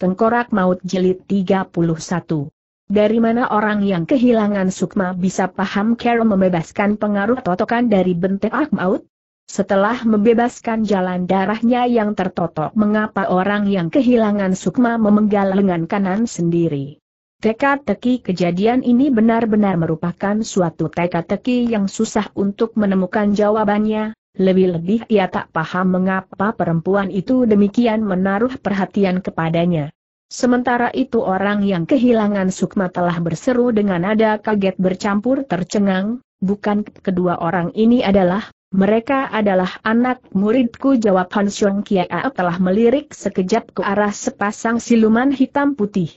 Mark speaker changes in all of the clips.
Speaker 1: Tengkorak Maut Jilid 31. Dari mana orang yang kehilangan sukma bisa paham Carol membebaskan pengaruh totokan dari bentuk maut? Setelah membebaskan jalan darahnya yang tertotok mengapa orang yang kehilangan sukma memenggal lengan kanan sendiri? Teka-teki kejadian ini benar-benar merupakan suatu teka-teki yang susah untuk menemukan jawabannya, lebih-lebih ia tak paham mengapa perempuan itu demikian menaruh perhatian kepadanya. Sementara itu orang yang kehilangan sukma telah berseru dengan nada kaget bercampur tercengang, bukan kedua orang ini adalah, mereka adalah anak muridku jawab Han Xiong Kia'a telah melirik sekejap ke arah sepasang siluman hitam putih.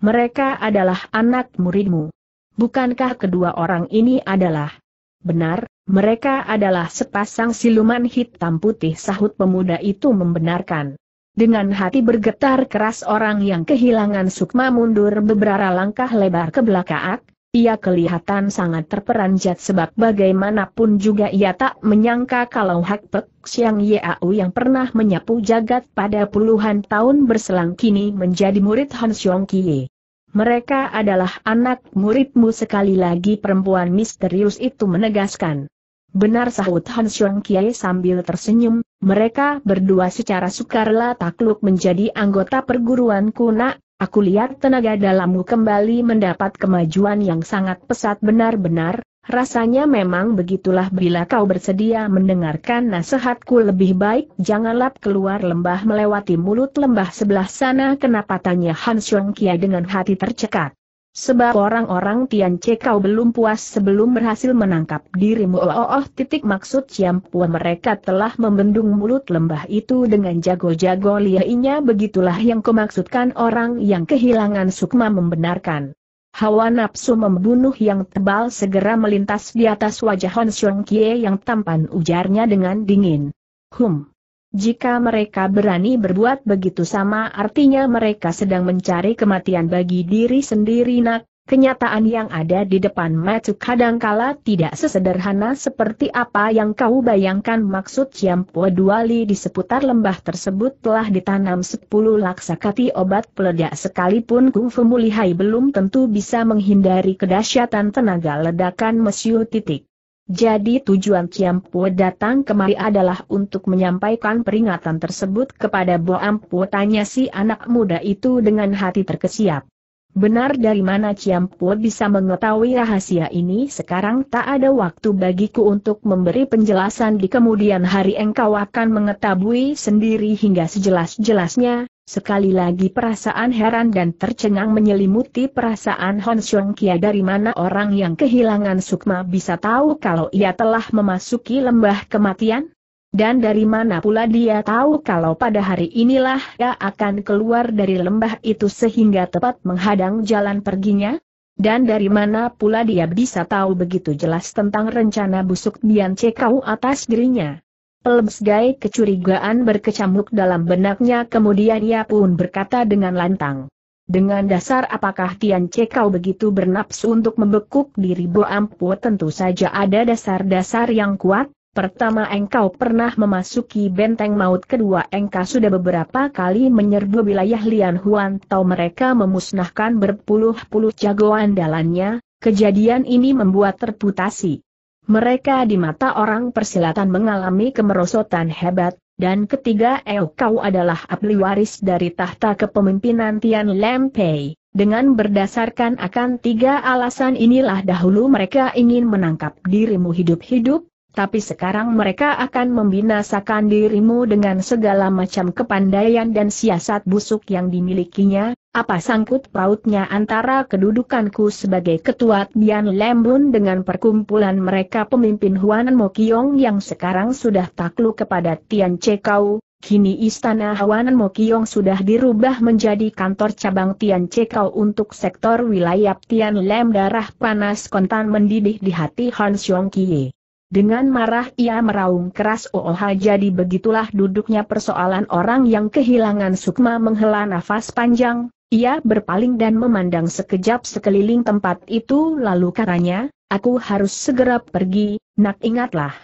Speaker 1: Mereka adalah anak muridmu. Bukankah kedua orang ini adalah Benar, mereka adalah sepasang siluman hitam putih sahut pemuda itu membenarkan. Dengan hati bergetar keras orang yang kehilangan sukma mundur beberapa langkah lebar ke belakang, ia kelihatan sangat terperanjat sebab bagaimanapun juga ia tak menyangka kalau Hak Pek Siang Yau yang pernah menyapu jagat pada puluhan tahun berselang kini menjadi murid Han Xiong Kie. Mereka adalah anak muridmu sekali lagi perempuan misterius itu menegaskan. Benar sahut Han Xiong Kiai sambil tersenyum, mereka berdua secara sukarela takluk menjadi anggota perguruan kuna, aku lihat tenaga dalammu kembali mendapat kemajuan yang sangat pesat benar-benar, Rasanya memang begitulah bila kau bersedia mendengarkan nasihatku lebih baik jangan lap keluar lembah melewati mulut lembah sebelah sana kenapa tanya Han Xiong Kia dengan hati tercekat. Sebab orang-orang Tian Che kau belum puas sebelum berhasil menangkap dirimu oh, oh, oh titik maksud Pua mereka telah membendung mulut lembah itu dengan jago-jago liainya begitulah yang kemaksudkan orang yang kehilangan sukma membenarkan. Hawa nafsu membunuh yang tebal segera melintas di atas wajah Hon Xiong Kie yang tampan ujarnya dengan dingin. Hum. Jika mereka berani berbuat begitu sama artinya mereka sedang mencari kematian bagi diri sendiri nak, Kenyataan yang ada di depan mata kadangkala tidak sesederhana seperti apa yang kau bayangkan maksud Ciampo Duali di seputar lembah tersebut telah ditanam sepuluh laksakati obat peledak sekalipun Kung mulihai belum tentu bisa menghindari kedahsyatan tenaga ledakan mesiu titik. Jadi tujuan Ciampu datang kemari adalah untuk menyampaikan peringatan tersebut kepada Boampu tanya si anak muda itu dengan hati terkesiap. Benar dari mana Ciampu bisa mengetahui rahasia ini sekarang tak ada waktu bagiku untuk memberi penjelasan di kemudian hari engkau akan mengetahui sendiri hingga sejelas-jelasnya, sekali lagi perasaan heran dan tercengang menyelimuti perasaan Hon Xiong Kia dari mana orang yang kehilangan Sukma bisa tahu kalau ia telah memasuki lembah kematian? Dan dari mana pula dia tahu kalau pada hari inilah ia akan keluar dari lembah itu sehingga tepat menghadang jalan perginya? Dan dari mana pula dia bisa tahu begitu jelas tentang rencana busuk Bian Cekau atas dirinya? Pelebsgai kecurigaan berkecamuk dalam benaknya kemudian ia pun berkata dengan lantang. Dengan dasar apakah Tian Cekau begitu bernapsu untuk membekuk diri Bo Ampu tentu saja ada dasar-dasar yang kuat, Pertama engkau pernah memasuki benteng maut kedua engkau sudah beberapa kali menyerbu wilayah Lian Huan Tau mereka memusnahkan berpuluh-puluh jagoan dalannya, kejadian ini membuat terputasi. Mereka di mata orang persilatan mengalami kemerosotan hebat, dan ketiga engkau eh, adalah abli waris dari tahta kepemimpinan Tian Lempei. Dengan berdasarkan akan tiga alasan inilah dahulu mereka ingin menangkap dirimu hidup-hidup, tapi sekarang mereka akan membinasakan dirimu dengan segala macam kepandaian dan siasat busuk yang dimilikinya, apa sangkut pautnya antara kedudukanku sebagai ketua Tian Lembun dengan perkumpulan mereka pemimpin Huan Mokyong yang sekarang sudah takluk kepada Tian Kau? kini istana Huan Mokyong sudah dirubah menjadi kantor cabang Tian Kau untuk sektor wilayah Tian Lem darah panas kontan mendidih di hati Han Xiong Kie. Dengan marah ia meraung keras Ooha jadi begitulah duduknya persoalan orang yang kehilangan sukma menghela nafas panjang, ia berpaling dan memandang sekejap sekeliling tempat itu lalu katanya, aku harus segera pergi, nak ingatlah.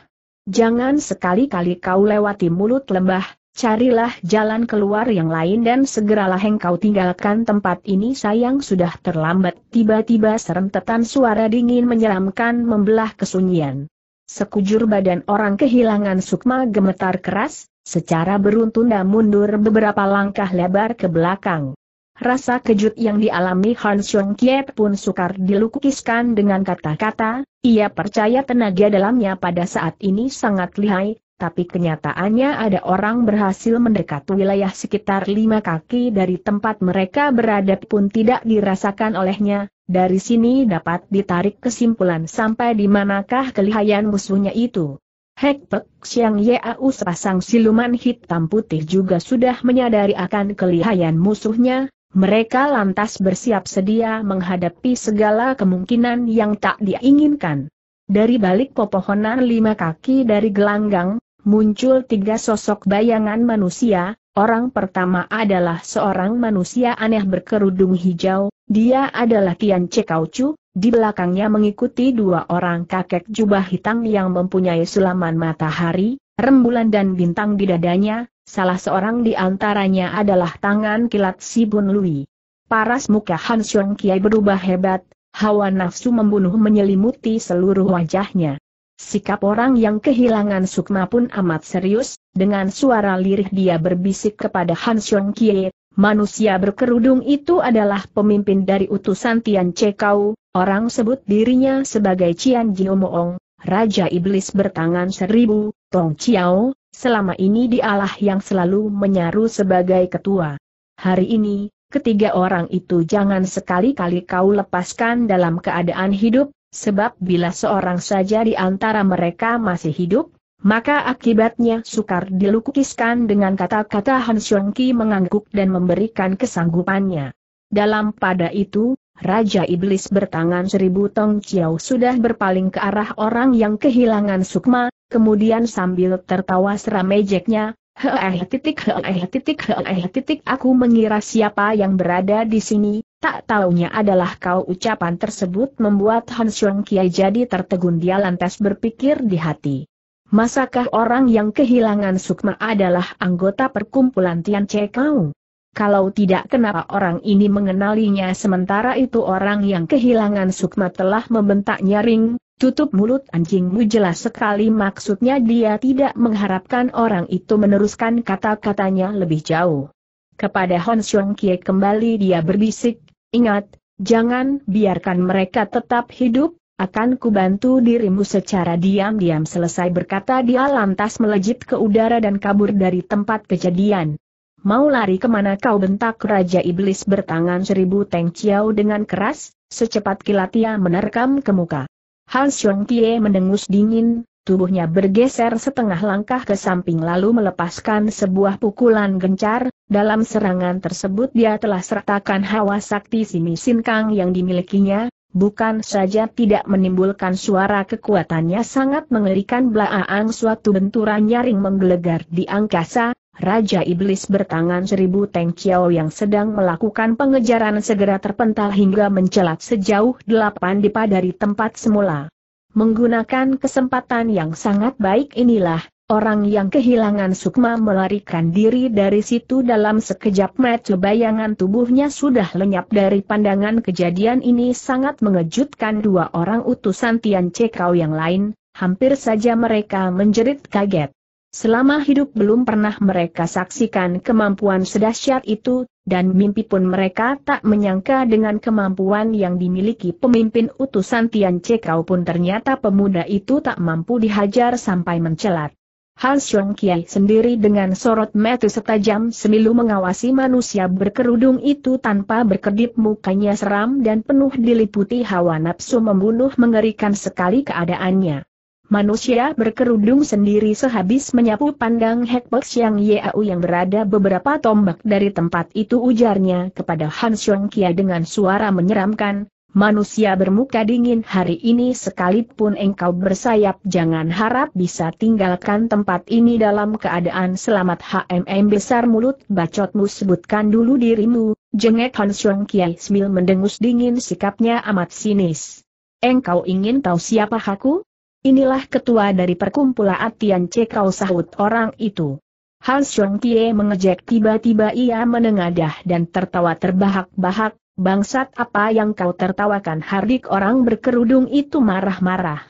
Speaker 1: Jangan sekali-kali kau lewati mulut lembah, carilah jalan keluar yang lain dan segeralah engkau tinggalkan tempat ini sayang sudah terlambat. Tiba-tiba serentetan suara dingin menyeramkan membelah kesunyian. Sekujur badan orang kehilangan sukma gemetar keras, secara beruntun dan mundur beberapa langkah lebar ke belakang. Rasa kejut yang dialami Han Xiong Kiet pun sukar dilukiskan dengan kata-kata, ia percaya tenaga dalamnya pada saat ini sangat lihai, tapi kenyataannya ada orang berhasil mendekat wilayah sekitar lima kaki dari tempat mereka berada pun tidak dirasakan olehnya, dari sini dapat ditarik kesimpulan sampai di manakah kelihayan musuhnya itu. Hek Pek Xiang Yau sepasang siluman hitam putih juga sudah menyadari akan kelihayan musuhnya, mereka lantas bersiap sedia menghadapi segala kemungkinan yang tak diinginkan. Dari balik pepohonan lima kaki dari gelanggang, muncul tiga sosok bayangan manusia, orang pertama adalah seorang manusia aneh berkerudung hijau, dia adalah Tian Cekaucu, di belakangnya mengikuti dua orang kakek jubah hitam yang mempunyai sulaman matahari, rembulan dan bintang di dadanya, salah seorang di antaranya adalah tangan kilat si Bun Lui. Paras muka Han Xiong Kiai berubah hebat, hawa nafsu membunuh menyelimuti seluruh wajahnya. Sikap orang yang kehilangan sukma pun amat serius, dengan suara lirih dia berbisik kepada Han Xiong Kie, manusia berkerudung itu adalah pemimpin dari utusan Tian Che Kau, orang sebut dirinya sebagai Cian Jiomoong, Raja Iblis bertangan seribu, Tong Chiao, selama ini dialah yang selalu menyaru sebagai ketua. Hari ini, ketiga orang itu jangan sekali-kali kau lepaskan dalam keadaan hidup, sebab bila seorang saja di antara mereka masih hidup, maka akibatnya sukar dilukiskan dengan kata-kata Han Xiongki mengangguk dan memberikan kesanggupannya. Dalam pada itu, Raja Iblis bertangan seribu tong ciao sudah berpaling ke arah orang yang kehilangan sukma, kemudian sambil tertawa seram ejeknya, heeh titik heeh titik heeh titik aku mengira siapa yang berada di sini, Tak taunya adalah kau ucapan tersebut membuat Han Xiong Kiai jadi tertegun dia lantas berpikir di hati. Masakah orang yang kehilangan sukma adalah anggota perkumpulan Tian Che Kau? Kalau tidak kenapa orang ini mengenalinya sementara itu orang yang kehilangan sukma telah membentak nyaring, tutup mulut anjingmu jelas sekali maksudnya dia tidak mengharapkan orang itu meneruskan kata-katanya lebih jauh. Kepada Hon Xiong Kie kembali dia berbisik, Ingat, jangan biarkan mereka tetap hidup, akan kubantu dirimu secara diam-diam selesai berkata dia lantas melejit ke udara dan kabur dari tempat kejadian. Mau lari kemana kau bentak Raja Iblis bertangan seribu Teng Chiao dengan keras, secepat kilat ia menerkam ke muka. Han Xiong Tie mendengus dingin, tubuhnya bergeser setengah langkah ke samping lalu melepaskan sebuah pukulan gencar, dalam serangan tersebut dia telah sertakan hawa sakti Simi Kang yang dimilikinya, bukan saja tidak menimbulkan suara kekuatannya sangat mengerikan belaang suatu benturan nyaring menggelegar di angkasa, Raja Iblis bertangan seribu Teng Chiao yang sedang melakukan pengejaran segera terpental hingga mencelat sejauh delapan dipa dari tempat semula. Menggunakan kesempatan yang sangat baik inilah, Orang yang kehilangan sukma melarikan diri dari situ dalam sekejap mata bayangan tubuhnya sudah lenyap dari pandangan kejadian ini sangat mengejutkan dua orang utusan Tian Cekau yang lain, hampir saja mereka menjerit kaget. Selama hidup belum pernah mereka saksikan kemampuan sedahsyat itu, dan mimpi pun mereka tak menyangka dengan kemampuan yang dimiliki pemimpin utusan Tian Cekau pun ternyata pemuda itu tak mampu dihajar sampai mencelat. Han Xiong Kiai sendiri dengan sorot mata setajam semilu mengawasi manusia berkerudung itu tanpa berkedip mukanya seram dan penuh diliputi hawa nafsu membunuh mengerikan sekali keadaannya. Manusia berkerudung sendiri sehabis menyapu pandang Hekbox yang Yau yang berada beberapa tombak dari tempat itu ujarnya kepada Han Xiong Kiai dengan suara menyeramkan, Manusia bermuka dingin hari ini sekalipun engkau bersayap jangan harap bisa tinggalkan tempat ini dalam keadaan selamat HMM besar mulut bacotmu sebutkan dulu dirimu, jengek Han Xiong Kiai Smil mendengus dingin sikapnya amat sinis. Engkau ingin tahu siapa aku? Inilah ketua dari perkumpulan Tian Cekau sahut orang itu. Han Xiong Kie mengejek tiba-tiba ia menengadah dan tertawa terbahak-bahak, Bangsat apa yang kau tertawakan hardik orang berkerudung itu marah-marah.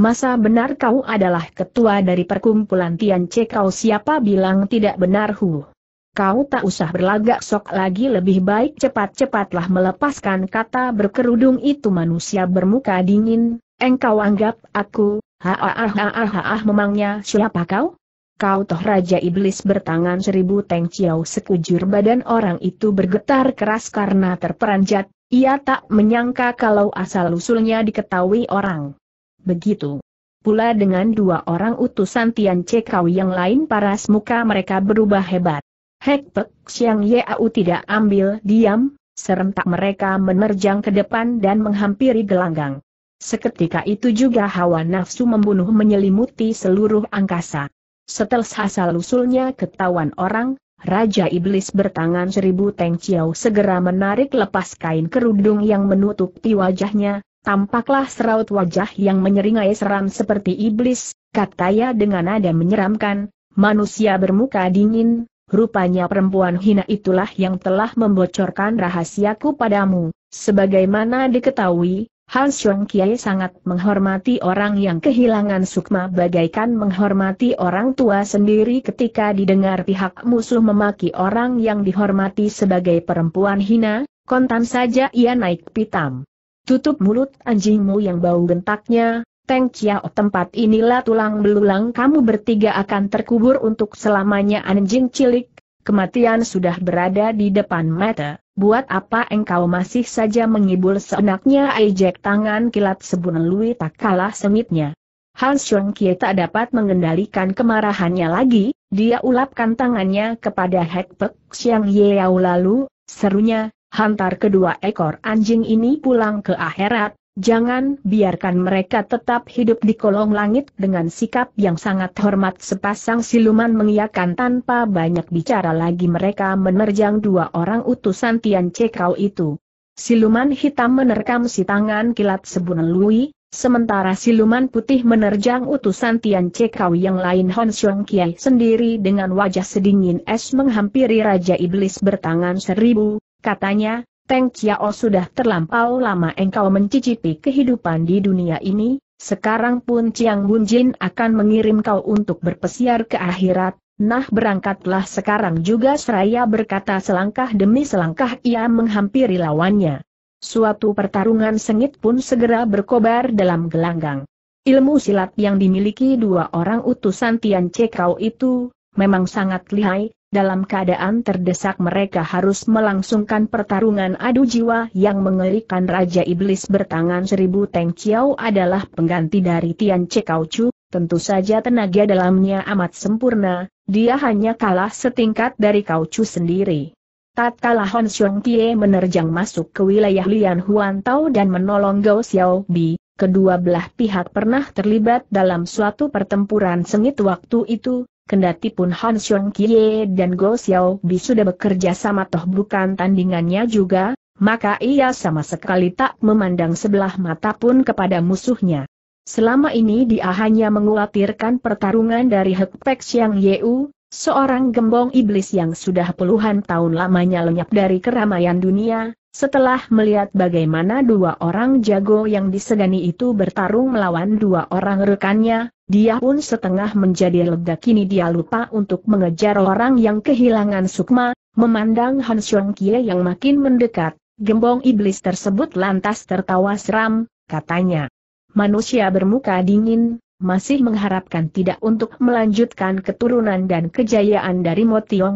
Speaker 1: Masa benar kau adalah ketua dari perkumpulan Tian Che kau siapa bilang tidak benar hu. Kau tak usah berlagak sok lagi lebih baik cepat-cepatlah melepaskan kata berkerudung itu manusia bermuka dingin, engkau anggap aku, Ha ha ha ha memangnya siapa kau? kau toh Raja Iblis bertangan seribu Teng Chiao sekujur badan orang itu bergetar keras karena terperanjat, ia tak menyangka kalau asal-usulnya diketahui orang. Begitu. Pula dengan dua orang utusan Tian Cekau yang lain paras muka mereka berubah hebat. Hek Pek Ya Yeau tidak ambil diam, serentak mereka menerjang ke depan dan menghampiri gelanggang. Seketika itu juga hawa nafsu membunuh menyelimuti seluruh angkasa. Setelah asal-usulnya ketahuan orang, Raja Iblis bertangan seribu Teng Chiao segera menarik lepas kain kerudung yang menutupi wajahnya, tampaklah seraut wajah yang menyeringai seram seperti iblis, katanya dengan nada menyeramkan, manusia bermuka dingin, rupanya perempuan hina itulah yang telah membocorkan rahasiaku padamu, sebagaimana diketahui, Han Siong Kiai sangat menghormati orang yang kehilangan sukma bagaikan menghormati orang tua sendiri ketika didengar pihak musuh memaki orang yang dihormati sebagai perempuan hina, kontan saja ia naik pitam. Tutup mulut anjingmu yang bau gentaknya, Teng Chiao tempat inilah tulang belulang kamu bertiga akan terkubur untuk selamanya anjing cilik, kematian sudah berada di depan mata buat apa engkau masih saja mengibul seenaknya ejek tangan kilat sebelum Lui tak kalah sengitnya. Han Xiong Kie tak dapat mengendalikan kemarahannya lagi, dia ulapkan tangannya kepada Hek Pek Xiang Yeau lalu, serunya, hantar kedua ekor anjing ini pulang ke akhirat, Jangan biarkan mereka tetap hidup di kolong langit dengan sikap yang sangat hormat sepasang siluman mengiakan tanpa banyak bicara lagi mereka menerjang dua orang utusan Tian Cekau itu. Siluman hitam menerkam si tangan kilat sebunan Lui, sementara siluman putih menerjang utusan Tian Cekau yang lain Hon Xiong Kiai sendiri dengan wajah sedingin es menghampiri Raja Iblis bertangan seribu, katanya, Teng Chiao sudah terlampau lama engkau mencicipi kehidupan di dunia ini, sekarang pun Chiang Bunjin akan mengirim kau untuk berpesiar ke akhirat, nah berangkatlah sekarang juga seraya berkata selangkah demi selangkah ia menghampiri lawannya. Suatu pertarungan sengit pun segera berkobar dalam gelanggang. Ilmu silat yang dimiliki dua orang utusan Tian Chekau itu, memang sangat lihai, dalam keadaan terdesak mereka harus melangsungkan pertarungan adu jiwa yang mengerikan Raja Iblis bertangan seribu Teng Chiao adalah pengganti dari Tian Kau Chu, tentu saja tenaga dalamnya amat sempurna, dia hanya kalah setingkat dari Kau Chu sendiri. Tatkala Hon Xiong Tie menerjang masuk ke wilayah Lian Huan Tao dan menolong Gao Xiao Bi, kedua belah pihak pernah terlibat dalam suatu pertempuran sengit waktu itu, Kendati pun Han Xiong Kie dan Go Xiao Bi sudah bekerja sama toh bukan tandingannya juga, maka ia sama sekali tak memandang sebelah mata pun kepada musuhnya. Selama ini dia hanya mengkhawatirkan pertarungan dari Hek Pek Xiang Yeu, seorang gembong iblis yang sudah puluhan tahun lamanya lenyap dari keramaian dunia, setelah melihat bagaimana dua orang jago yang disegani itu bertarung melawan dua orang rekannya, dia pun setengah menjadi lega kini dia lupa untuk mengejar orang yang kehilangan sukma, memandang Han Xiong Kie yang makin mendekat, gembong iblis tersebut lantas tertawa seram, katanya. Manusia bermuka dingin, masih mengharapkan tidak untuk melanjutkan keturunan dan kejayaan dari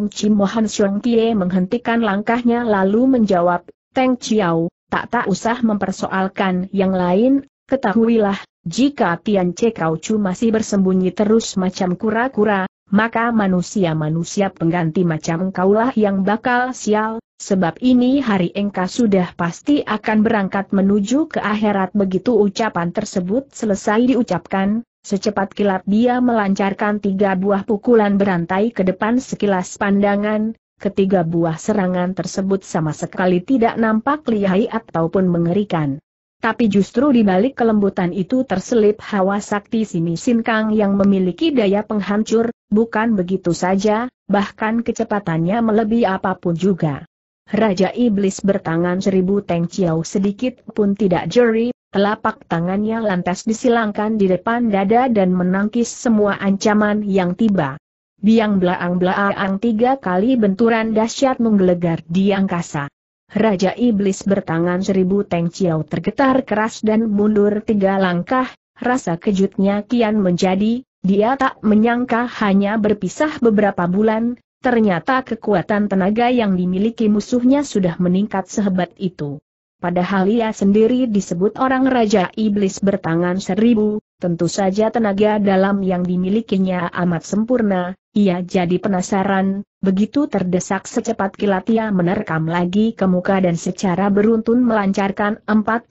Speaker 1: Chi Mo Han Xiong Kie menghentikan langkahnya lalu menjawab, Teng Chiao, tak tak usah mempersoalkan yang lain, ketahuilah, jika Tian kau Chu masih bersembunyi terus macam kura-kura, maka manusia-manusia pengganti macam kaulah yang bakal sial, sebab ini hari engkau sudah pasti akan berangkat menuju ke akhirat begitu ucapan tersebut selesai diucapkan, Secepat kilat dia melancarkan tiga buah pukulan berantai ke depan sekilas pandangan, ketiga buah serangan tersebut sama sekali tidak nampak lihai ataupun mengerikan. Tapi justru di balik kelembutan itu terselip hawa sakti Simi Sinkang yang memiliki daya penghancur, bukan begitu saja, bahkan kecepatannya melebihi apapun juga. Raja Iblis bertangan seribu Teng Chiao sedikit pun tidak jeri, telapak tangannya lantas disilangkan di depan dada dan menangkis semua ancaman yang tiba. Biang belaang-belaang tiga kali benturan dahsyat menggelegar di angkasa. Raja Iblis bertangan seribu Teng Chiao tergetar keras dan mundur tiga langkah, rasa kejutnya kian menjadi, dia tak menyangka hanya berpisah beberapa bulan, ternyata kekuatan tenaga yang dimiliki musuhnya sudah meningkat sehebat itu. Padahal ia sendiri disebut orang Raja Iblis bertangan seribu, tentu saja tenaga dalam yang dimilikinya amat sempurna, ia jadi penasaran, begitu terdesak secepat kilat ia menerkam lagi ke muka dan secara beruntun melancarkan 48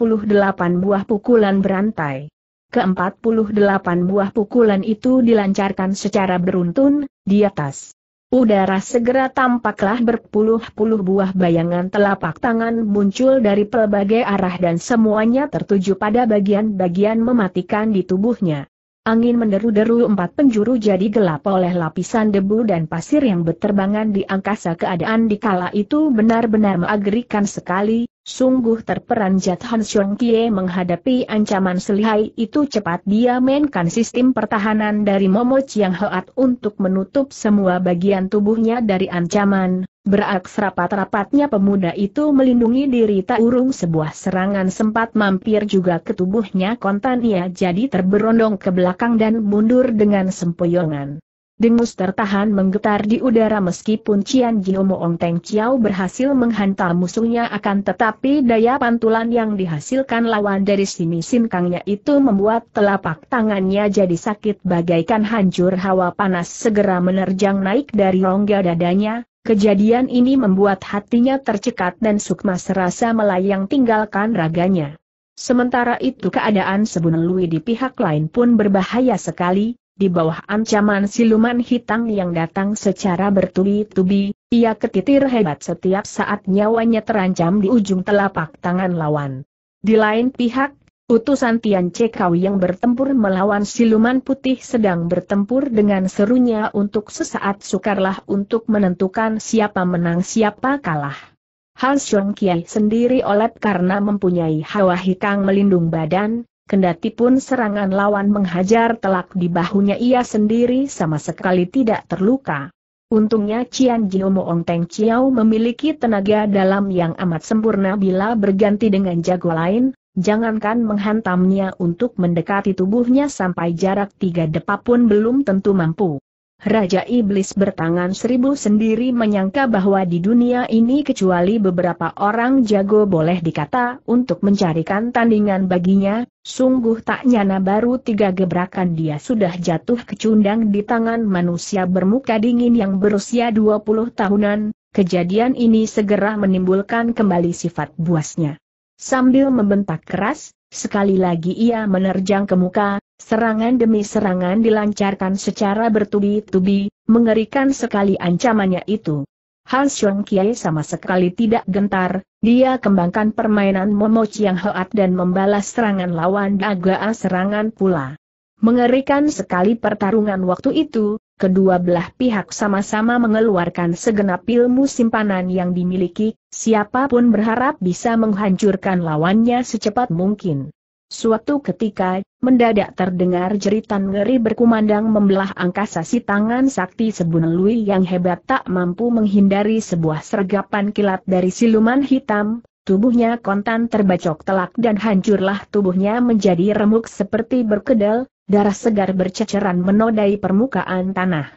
Speaker 1: buah pukulan berantai. Ke-48 buah pukulan itu dilancarkan secara beruntun, di atas. Udara segera tampaklah berpuluh-puluh buah bayangan telapak tangan muncul dari pelbagai arah dan semuanya tertuju pada bagian-bagian mematikan di tubuhnya. Angin menderu-deru empat penjuru jadi gelap oleh lapisan debu dan pasir yang berterbangan di angkasa keadaan di kala itu benar-benar mengagrikan sekali, Sungguh terperanjat Han Xiong Kie menghadapi ancaman selihai itu cepat dia mainkan sistem pertahanan dari Momo Chiang Hoat untuk menutup semua bagian tubuhnya dari ancaman. Berak rapat-rapatnya pemuda itu melindungi diri tak urung sebuah serangan sempat mampir juga ke tubuhnya kontan ia jadi terberondong ke belakang dan mundur dengan sempoyongan. Dengus tertahan menggetar di udara meskipun Cian Jiu Moong Teng Chiao berhasil menghantam musuhnya akan tetapi daya pantulan yang dihasilkan lawan dari sini sinkangnya itu membuat telapak tangannya jadi sakit bagaikan hancur hawa panas segera menerjang naik dari rongga dadanya. Kejadian ini membuat hatinya tercekat dan sukma serasa melayang tinggalkan raganya. Sementara itu keadaan sebelum di pihak lain pun berbahaya sekali, di bawah ancaman siluman hitam yang datang secara bertubi-tubi, ia ketitir hebat setiap saat nyawanya terancam di ujung telapak tangan lawan. Di lain pihak, utusan Tian Cekau yang bertempur melawan siluman putih sedang bertempur dengan serunya untuk sesaat sukarlah untuk menentukan siapa menang siapa kalah. Hal Xiong Kiai sendiri oleh karena mempunyai hawa hikang melindung badan, Kendati pun serangan lawan menghajar telak di bahunya ia sendiri sama sekali tidak terluka. Untungnya Cian Jio Moong Teng Chiao memiliki tenaga dalam yang amat sempurna bila berganti dengan jago lain, jangankan menghantamnya untuk mendekati tubuhnya sampai jarak tiga depa pun belum tentu mampu. Raja Iblis bertangan seribu sendiri menyangka bahwa di dunia ini kecuali beberapa orang jago boleh dikata untuk mencarikan tandingan baginya, sungguh tak nyana baru tiga gebrakan dia sudah jatuh kecundang di tangan manusia bermuka dingin yang berusia 20 tahunan, kejadian ini segera menimbulkan kembali sifat buasnya. Sambil membentak keras, sekali lagi ia menerjang ke muka, Serangan demi serangan dilancarkan secara bertubi-tubi, mengerikan sekali ancamannya itu. Han Xiong Kiai sama sekali tidak gentar, dia kembangkan permainan Momo Chiang Hoat dan membalas serangan lawan Dagaa serangan pula. Mengerikan sekali pertarungan waktu itu, kedua belah pihak sama-sama mengeluarkan segenap ilmu simpanan yang dimiliki, siapapun berharap bisa menghancurkan lawannya secepat mungkin. Suatu ketika, mendadak terdengar jeritan ngeri berkumandang membelah angkasa si tangan sakti sebunelui yang hebat tak mampu menghindari sebuah sergapan kilat dari siluman hitam, tubuhnya kontan terbacok telak dan hancurlah tubuhnya menjadi remuk seperti berkedel. darah segar berceceran menodai permukaan tanah.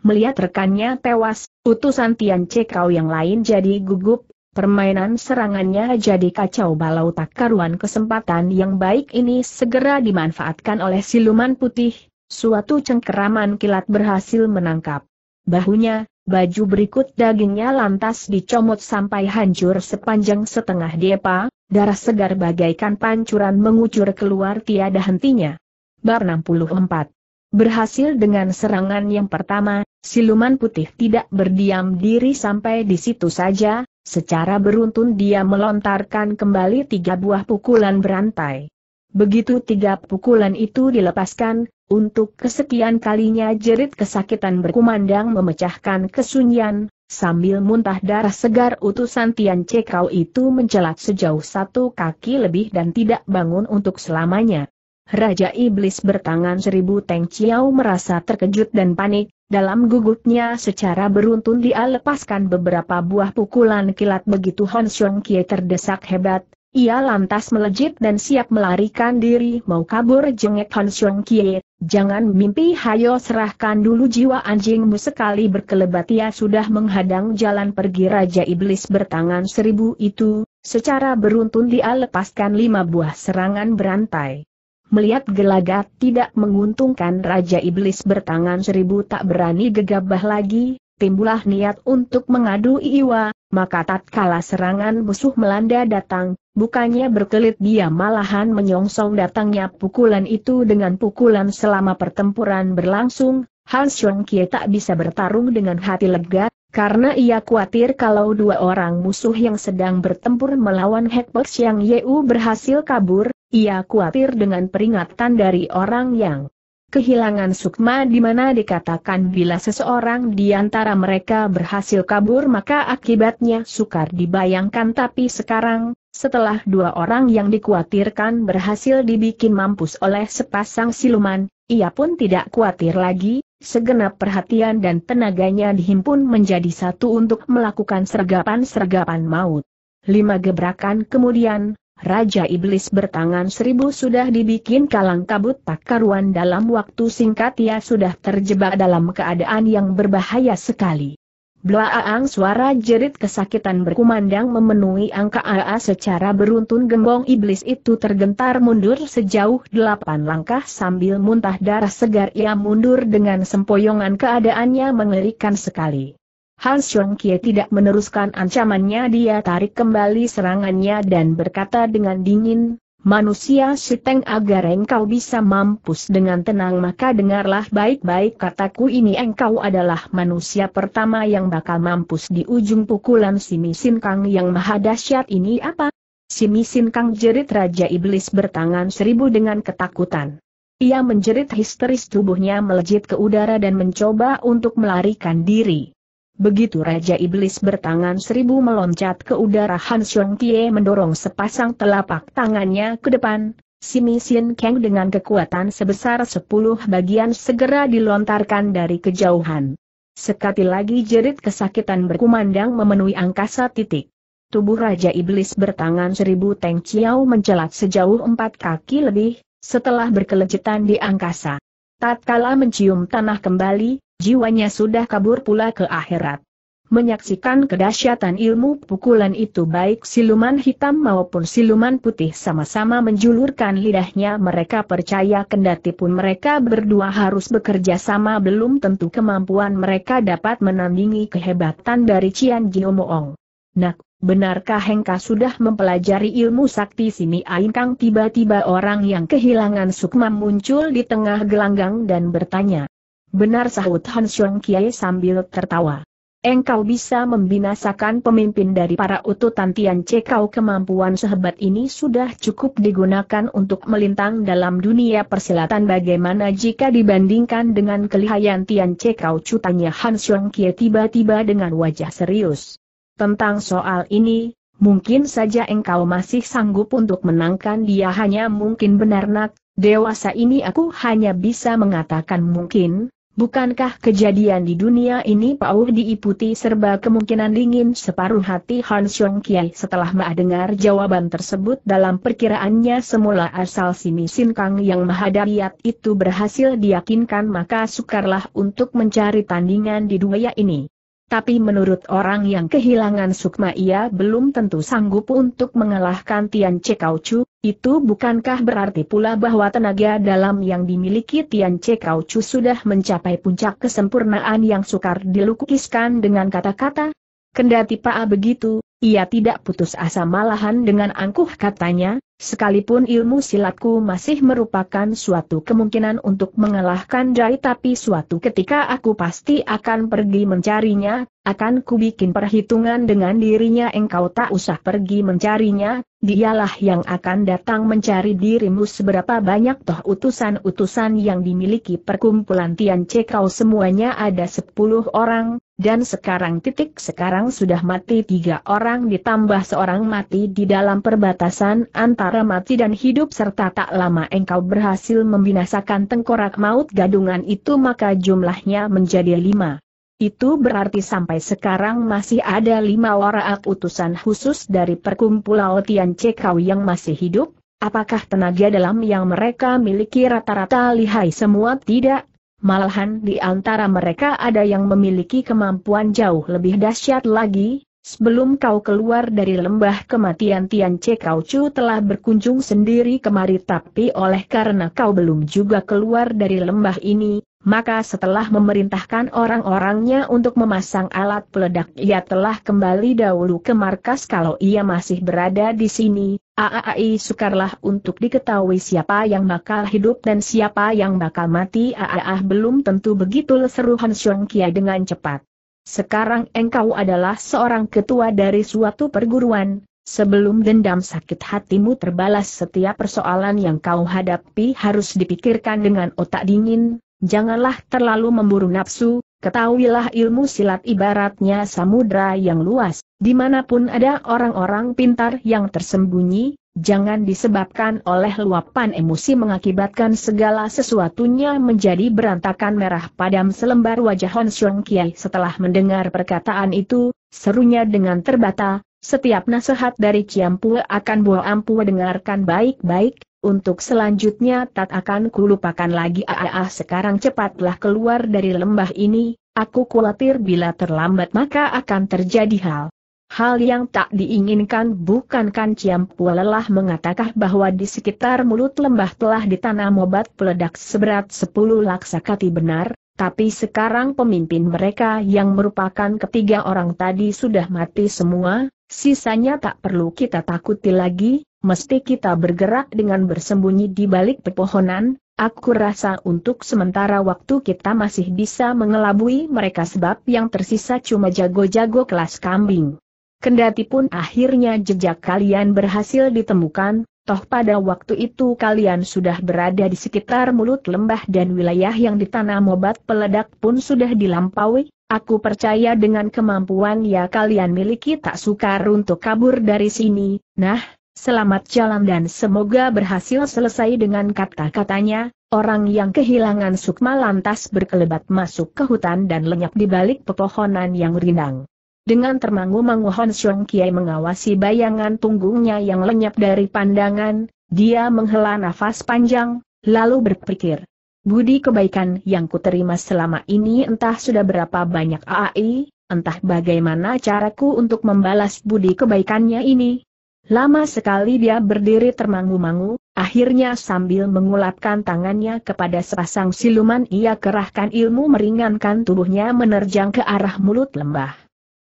Speaker 1: Melihat rekannya tewas, utusan Tian Cekau yang lain jadi gugup, Permainan serangannya jadi kacau balau tak karuan kesempatan yang baik ini segera dimanfaatkan oleh siluman putih, suatu cengkeraman kilat berhasil menangkap bahunya, baju berikut dagingnya lantas dicomot sampai hancur sepanjang setengah depa, darah segar bagaikan pancuran mengucur keluar tiada hentinya. Bar 64 Berhasil dengan serangan yang pertama, siluman putih tidak berdiam diri sampai di situ saja, Secara beruntun dia melontarkan kembali tiga buah pukulan berantai. Begitu tiga pukulan itu dilepaskan, untuk kesekian kalinya jerit kesakitan berkumandang memecahkan kesunyian, sambil muntah darah segar utusan Tian Cekau itu mencelat sejauh satu kaki lebih dan tidak bangun untuk selamanya. Raja Iblis bertangan seribu Teng Chiao merasa terkejut dan panik, dalam gugupnya secara beruntun dia lepaskan beberapa buah pukulan kilat begitu Hon Xiong Kie terdesak hebat, ia lantas melejit dan siap melarikan diri mau kabur jengek Hon Xiong Kie, jangan mimpi hayo serahkan dulu jiwa anjingmu sekali berkelebat ia sudah menghadang jalan pergi Raja Iblis bertangan seribu itu, secara beruntun dia lepaskan lima buah serangan berantai. Melihat gelagat tidak menguntungkan Raja Iblis bertangan seribu tak berani gegabah lagi, timbulah niat untuk mengadu Iwa, maka tatkala serangan musuh melanda datang, bukannya berkelit dia malahan menyongsong datangnya pukulan itu dengan pukulan selama pertempuran berlangsung, Han Xiong Kie tak bisa bertarung dengan hati lega, karena ia khawatir kalau dua orang musuh yang sedang bertempur melawan Hekpek Yang Yeu berhasil kabur, ia khawatir dengan peringatan dari orang yang kehilangan sukma di mana dikatakan bila seseorang di antara mereka berhasil kabur maka akibatnya sukar dibayangkan tapi sekarang, setelah dua orang yang dikhawatirkan berhasil dibikin mampus oleh sepasang siluman, ia pun tidak khawatir lagi, segenap perhatian dan tenaganya dihimpun menjadi satu untuk melakukan sergapan-sergapan maut. Lima gebrakan kemudian, Raja Iblis bertangan seribu sudah dibikin kalang kabut tak karuan dalam waktu singkat ia sudah terjebak dalam keadaan yang berbahaya sekali. Blaaang suara jerit kesakitan berkumandang memenuhi angka AA secara beruntun gembong iblis itu tergentar mundur sejauh delapan langkah sambil muntah darah segar ia mundur dengan sempoyongan keadaannya mengerikan sekali. Han Xiong Kie tidak meneruskan ancamannya dia tarik kembali serangannya dan berkata dengan dingin, Manusia Siteng agar engkau bisa mampus dengan tenang maka dengarlah baik-baik kataku ini engkau adalah manusia pertama yang bakal mampus di ujung pukulan si Misin Kang yang maha dahsyat ini apa? Si Misin Kang jerit Raja Iblis bertangan seribu dengan ketakutan. Ia menjerit histeris tubuhnya melejit ke udara dan mencoba untuk melarikan diri. Begitu Raja Iblis bertangan seribu meloncat ke udara Han Xiong Tie mendorong sepasang telapak tangannya ke depan, Simi Sin Kang dengan kekuatan sebesar sepuluh bagian segera dilontarkan dari kejauhan. Sekali lagi jerit kesakitan berkumandang memenuhi angkasa titik. Tubuh Raja Iblis bertangan seribu Teng Chiao mencelat sejauh empat kaki lebih, setelah berkelejetan di angkasa. Tatkala mencium tanah kembali, jiwanya sudah kabur pula ke akhirat. Menyaksikan kedahsyatan ilmu pukulan itu baik siluman hitam maupun siluman putih sama-sama menjulurkan lidahnya mereka percaya kendati pun mereka berdua harus bekerja sama belum tentu kemampuan mereka dapat menandingi kehebatan dari Cian Jio Moong. Nak, benarkah Hengka sudah mempelajari ilmu sakti sini Ainkang tiba-tiba orang yang kehilangan sukma muncul di tengah gelanggang dan bertanya. Benar sahut Han Xiong Kiai sambil tertawa. Engkau bisa membinasakan pemimpin dari para ututan Tian kau kemampuan sehebat ini sudah cukup digunakan untuk melintang dalam dunia persilatan bagaimana jika dibandingkan dengan kelihayan Tian kau cutanya Han Xiong Kiai tiba-tiba dengan wajah serius. Tentang soal ini, mungkin saja engkau masih sanggup untuk menangkan dia hanya mungkin benar nak, dewasa ini aku hanya bisa mengatakan mungkin, Bukankah kejadian di dunia ini pauh diiputi serba kemungkinan dingin separuh hati Han Xiong Kiai setelah mendengar jawaban tersebut dalam perkiraannya semula asal Simi Sin Kang yang mahadariat itu berhasil diyakinkan maka sukarlah untuk mencari tandingan di dunia ini tapi menurut orang yang kehilangan sukma ia belum tentu sanggup untuk mengalahkan Tian Kau Cekaucu, itu bukankah berarti pula bahwa tenaga dalam yang dimiliki Tian Kau Cekaucu sudah mencapai puncak kesempurnaan yang sukar dilukiskan dengan kata-kata? Kendati Paa begitu, ia tidak putus asa malahan dengan angkuh katanya, Sekalipun ilmu silatku masih merupakan suatu kemungkinan untuk mengalahkan Jai tapi suatu ketika aku pasti akan pergi mencarinya, akan kubikin perhitungan dengan dirinya engkau tak usah pergi mencarinya, dialah yang akan datang mencari dirimu seberapa banyak toh utusan-utusan yang dimiliki perkumpulan Tian Kau semuanya ada 10 orang, dan sekarang titik sekarang sudah mati tiga orang ditambah seorang mati di dalam perbatasan antara antara mati dan hidup serta tak lama engkau berhasil membinasakan tengkorak maut gadungan itu maka jumlahnya menjadi lima. Itu berarti sampai sekarang masih ada lima warak utusan khusus dari perkumpulan Tian Cekau yang masih hidup, apakah tenaga dalam yang mereka miliki rata-rata lihai semua tidak? Malahan di antara mereka ada yang memiliki kemampuan jauh lebih dahsyat lagi, Sebelum kau keluar dari lembah kematian Tian Che Kau Chu telah berkunjung sendiri kemari tapi oleh karena kau belum juga keluar dari lembah ini, maka setelah memerintahkan orang-orangnya untuk memasang alat peledak ia telah kembali dahulu ke markas kalau ia masih berada di sini, AAI sukarlah untuk diketahui siapa yang bakal hidup dan siapa yang bakal mati Aah, belum tentu begitu seru Han Xiong Kia dengan cepat. Sekarang engkau adalah seorang ketua dari suatu perguruan, sebelum dendam sakit hatimu terbalas setiap persoalan yang kau hadapi harus dipikirkan dengan otak dingin, janganlah terlalu memburu nafsu, ketahuilah ilmu silat ibaratnya samudra yang luas, dimanapun ada orang-orang pintar yang tersembunyi, jangan disebabkan oleh luapan emosi mengakibatkan segala sesuatunya menjadi berantakan merah padam selembar wajah Hon Xiong Kiai setelah mendengar perkataan itu, serunya dengan terbata, setiap nasihat dari Pu akan Bu Ampu dengarkan baik-baik, untuk selanjutnya tak akan kulupakan lagi ah, ah, ah, sekarang cepatlah keluar dari lembah ini, aku khawatir bila terlambat maka akan terjadi hal. Hal yang tak diinginkan bukankan ciampu lelah mengatakan bahwa di sekitar mulut lembah telah ditanam obat peledak seberat 10 laksakati benar, tapi sekarang pemimpin mereka yang merupakan ketiga orang tadi sudah mati semua, sisanya tak perlu kita takuti lagi, mesti kita bergerak dengan bersembunyi di balik pepohonan, Aku rasa untuk sementara waktu kita masih bisa mengelabui mereka sebab yang tersisa cuma jago-jago kelas kambing. Kendati pun akhirnya jejak kalian berhasil ditemukan, toh pada waktu itu kalian sudah berada di sekitar mulut lembah dan wilayah yang ditanam obat peledak pun sudah dilampaui, aku percaya dengan kemampuan ya kalian miliki tak sukar untuk kabur dari sini, nah, selamat jalan dan semoga berhasil selesai dengan kata-katanya, orang yang kehilangan sukma lantas berkelebat masuk ke hutan dan lenyap di balik pepohonan yang rindang. Dengan termangu-mangu Hon Xiong Kiai mengawasi bayangan punggungnya yang lenyap dari pandangan, dia menghela nafas panjang, lalu berpikir. Budi kebaikan yang kuterima selama ini entah sudah berapa banyak AI, entah bagaimana caraku untuk membalas budi kebaikannya ini. Lama sekali dia berdiri termangu-mangu, akhirnya sambil mengulapkan tangannya kepada sepasang siluman ia kerahkan ilmu meringankan tubuhnya menerjang ke arah mulut lembah.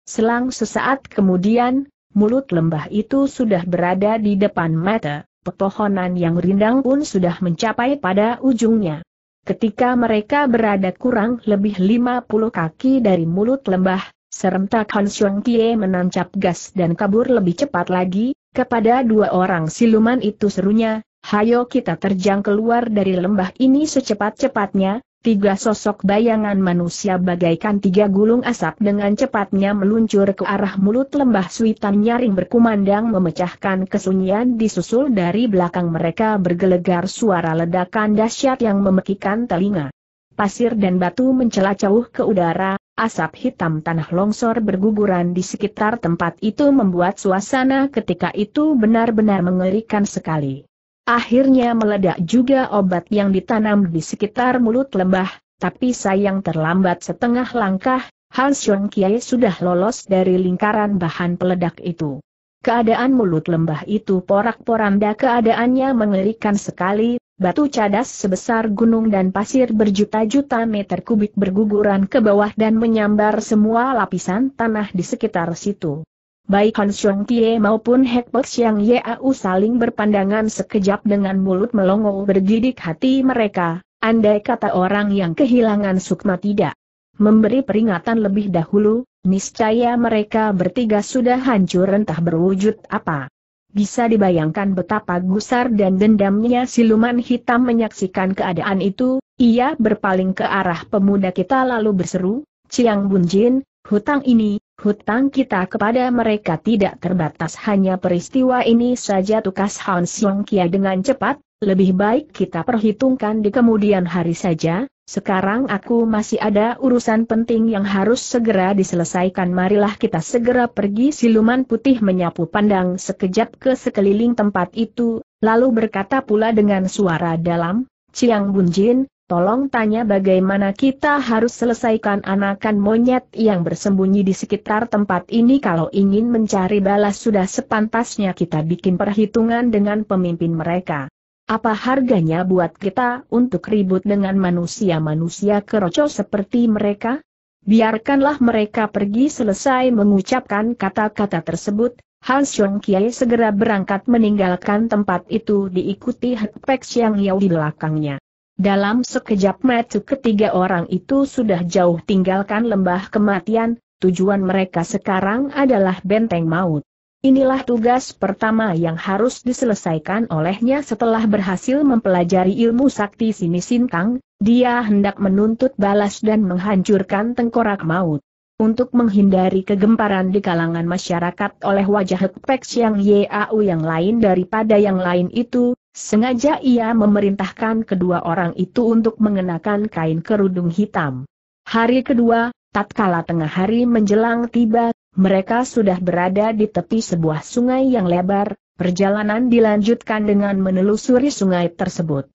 Speaker 1: Selang sesaat kemudian, mulut lembah itu sudah berada di depan mata, pepohonan yang rindang pun sudah mencapai pada ujungnya. Ketika mereka berada kurang lebih 50 kaki dari mulut lembah, serentak Han Xiong Kie menancap gas dan kabur lebih cepat lagi, kepada dua orang siluman itu serunya, hayo kita terjang keluar dari lembah ini secepat-cepatnya, Tiga sosok bayangan manusia bagaikan tiga gulung asap dengan cepatnya meluncur ke arah mulut lembah suitan nyaring berkumandang memecahkan kesunyian disusul dari belakang mereka bergelegar suara ledakan dahsyat yang memekikan telinga. Pasir dan batu mencela jauh ke udara, asap hitam tanah longsor berguguran di sekitar tempat itu membuat suasana ketika itu benar-benar mengerikan sekali. Akhirnya meledak juga obat yang ditanam di sekitar mulut lembah, tapi sayang terlambat setengah langkah, Han Xiong Kiai sudah lolos dari lingkaran bahan peledak itu. Keadaan mulut lembah itu porak-poranda keadaannya mengerikan sekali, batu cadas sebesar gunung dan pasir berjuta-juta meter kubik berguguran ke bawah dan menyambar semua lapisan tanah di sekitar situ. Baik Han Xiong Tie maupun Hek Pek Xiang Yau saling berpandangan sekejap dengan mulut melongo bergidik hati mereka, andai kata orang yang kehilangan sukma tidak memberi peringatan lebih dahulu, niscaya mereka bertiga sudah hancur entah berwujud apa. Bisa dibayangkan betapa gusar dan dendamnya siluman hitam menyaksikan keadaan itu, ia berpaling ke arah pemuda kita lalu berseru, Ciang Bunjin, hutang ini, Hutang kita kepada mereka tidak terbatas hanya peristiwa ini saja tukas Han Xiong Kia dengan cepat, lebih baik kita perhitungkan di kemudian hari saja, sekarang aku masih ada urusan penting yang harus segera diselesaikan marilah kita segera pergi siluman putih menyapu pandang sekejap ke sekeliling tempat itu, lalu berkata pula dengan suara dalam, Ciang Bunjin, Tolong tanya bagaimana kita harus selesaikan anakan monyet yang bersembunyi di sekitar tempat ini kalau ingin mencari balas sudah sepantasnya kita bikin perhitungan dengan pemimpin mereka. Apa harganya buat kita untuk ribut dengan manusia-manusia keroco seperti mereka? Biarkanlah mereka pergi selesai mengucapkan kata-kata tersebut, Hans Xiong Kiai segera berangkat meninggalkan tempat itu diikuti Hek Pek Xiang Yau di belakangnya. Dalam sekejap mata ketiga orang itu sudah jauh tinggalkan lembah kematian, tujuan mereka sekarang adalah benteng maut. Inilah tugas pertama yang harus diselesaikan olehnya setelah berhasil mempelajari ilmu sakti Sini Sintang, dia hendak menuntut balas dan menghancurkan tengkorak maut. Untuk menghindari kegemparan di kalangan masyarakat oleh wajah Hekpek yang Yau yang lain daripada yang lain itu, Sengaja ia memerintahkan kedua orang itu untuk mengenakan kain kerudung hitam. Hari kedua, tatkala tengah hari menjelang tiba, mereka sudah berada di tepi sebuah sungai yang lebar, perjalanan dilanjutkan dengan menelusuri sungai tersebut.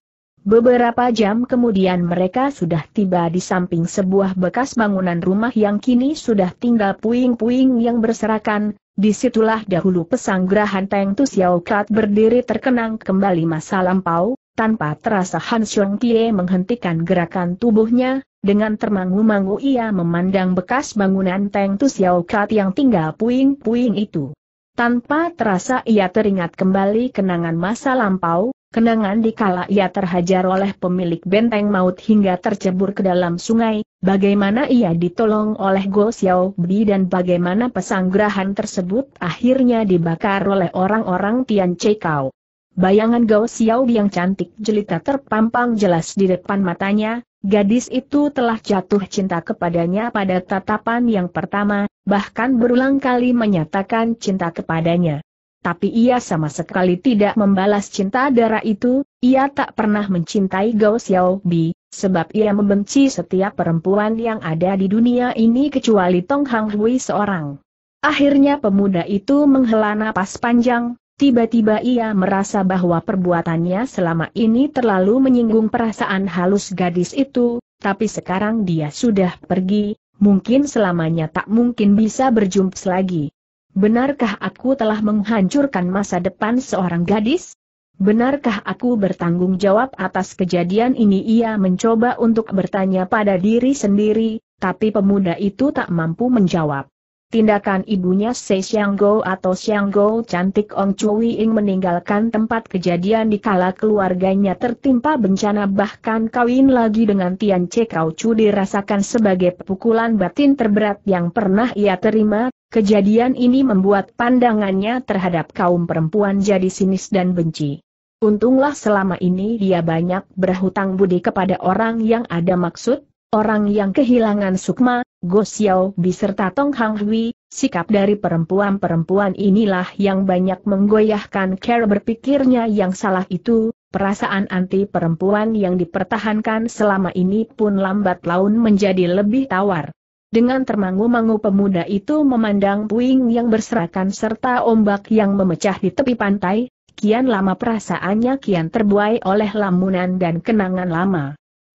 Speaker 1: Beberapa jam kemudian mereka sudah tiba di samping sebuah bekas bangunan rumah yang kini sudah tinggal puing-puing yang berserakan, Disitulah dahulu pesanggrahan Teng Tu Xiao Kat berdiri terkenang kembali masa lampau, tanpa terasa Han Xiong Kie menghentikan gerakan tubuhnya, dengan termangu-mangu ia memandang bekas bangunan Teng Tu Xiao Kat yang tinggal puing-puing itu. Tanpa terasa ia teringat kembali kenangan masa lampau, Kenangan di kala ia terhajar oleh pemilik benteng maut hingga tercebur ke dalam sungai, bagaimana ia ditolong oleh Go Xiao Bi dan bagaimana pesanggrahan tersebut akhirnya dibakar oleh orang-orang Tian Chekau. Bayangan Go Xiao Bi yang cantik jelita terpampang jelas di depan matanya, gadis itu telah jatuh cinta kepadanya pada tatapan yang pertama, bahkan berulang kali menyatakan cinta kepadanya tapi ia sama sekali tidak membalas cinta darah itu, ia tak pernah mencintai Gao Xiao Bi, sebab ia membenci setiap perempuan yang ada di dunia ini kecuali Tong Hang Hui seorang. Akhirnya pemuda itu menghela napas panjang, tiba-tiba ia merasa bahwa perbuatannya selama ini terlalu menyinggung perasaan halus gadis itu, tapi sekarang dia sudah pergi, mungkin selamanya tak mungkin bisa berjumpa lagi. Benarkah aku telah menghancurkan masa depan seorang gadis? Benarkah aku bertanggung jawab atas kejadian ini? Ia mencoba untuk bertanya pada diri sendiri, tapi pemuda itu tak mampu menjawab. Tindakan ibunya Se Go atau Go cantik Ong Chui Ing meninggalkan tempat kejadian di kala keluarganya tertimpa bencana bahkan kawin lagi dengan Tian Che Kau Chu dirasakan sebagai pukulan batin terberat yang pernah ia terima, Kejadian ini membuat pandangannya terhadap kaum perempuan jadi sinis dan benci. Untunglah selama ini dia banyak berhutang budi kepada orang yang ada maksud, orang yang kehilangan sukma, Go Xiao Bi serta Tong Hang Hui, sikap dari perempuan-perempuan inilah yang banyak menggoyahkan cara berpikirnya yang salah itu, perasaan anti perempuan yang dipertahankan selama ini pun lambat laun menjadi lebih tawar. Dengan termangu-mangu pemuda itu memandang puing yang berserakan serta ombak yang memecah di tepi pantai, kian lama perasaannya kian terbuai oleh lamunan dan kenangan lama.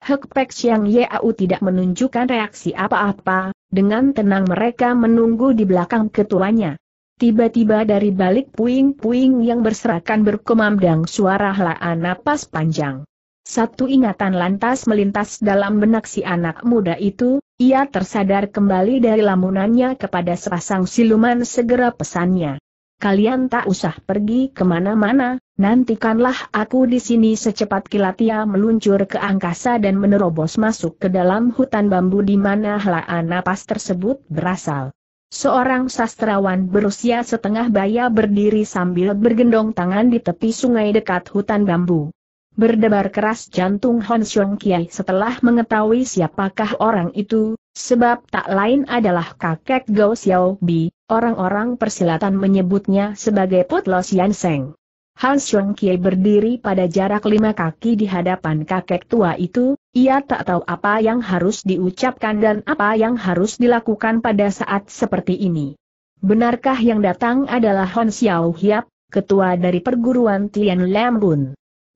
Speaker 1: Hek Pek Siang Yau tidak menunjukkan reaksi apa-apa, dengan tenang mereka menunggu di belakang ketuanya. Tiba-tiba dari balik puing-puing yang berserakan berkumandang suara helaan napas panjang. Satu ingatan lantas melintas dalam benak si anak muda itu, ia tersadar kembali dari lamunannya kepada sepasang siluman segera pesannya. Kalian tak usah pergi kemana-mana, nantikanlah aku di sini secepat kilat ia meluncur ke angkasa dan menerobos masuk ke dalam hutan bambu di mana helaan napas tersebut berasal. Seorang sastrawan berusia setengah baya berdiri sambil bergendong tangan di tepi sungai dekat hutan bambu. Berdebar keras jantung Hon Xiong Kiai setelah mengetahui siapakah orang itu, sebab tak lain adalah kakek Gao Xiao Bi, orang-orang persilatan menyebutnya sebagai Potlo Xian Seng. Hon Xiong Kiai berdiri pada jarak lima kaki di hadapan kakek tua itu, ia tak tahu apa yang harus diucapkan dan apa yang harus dilakukan pada saat seperti ini. Benarkah yang datang adalah Hon Xiao Hiap, ketua dari perguruan Tian Lam Bun?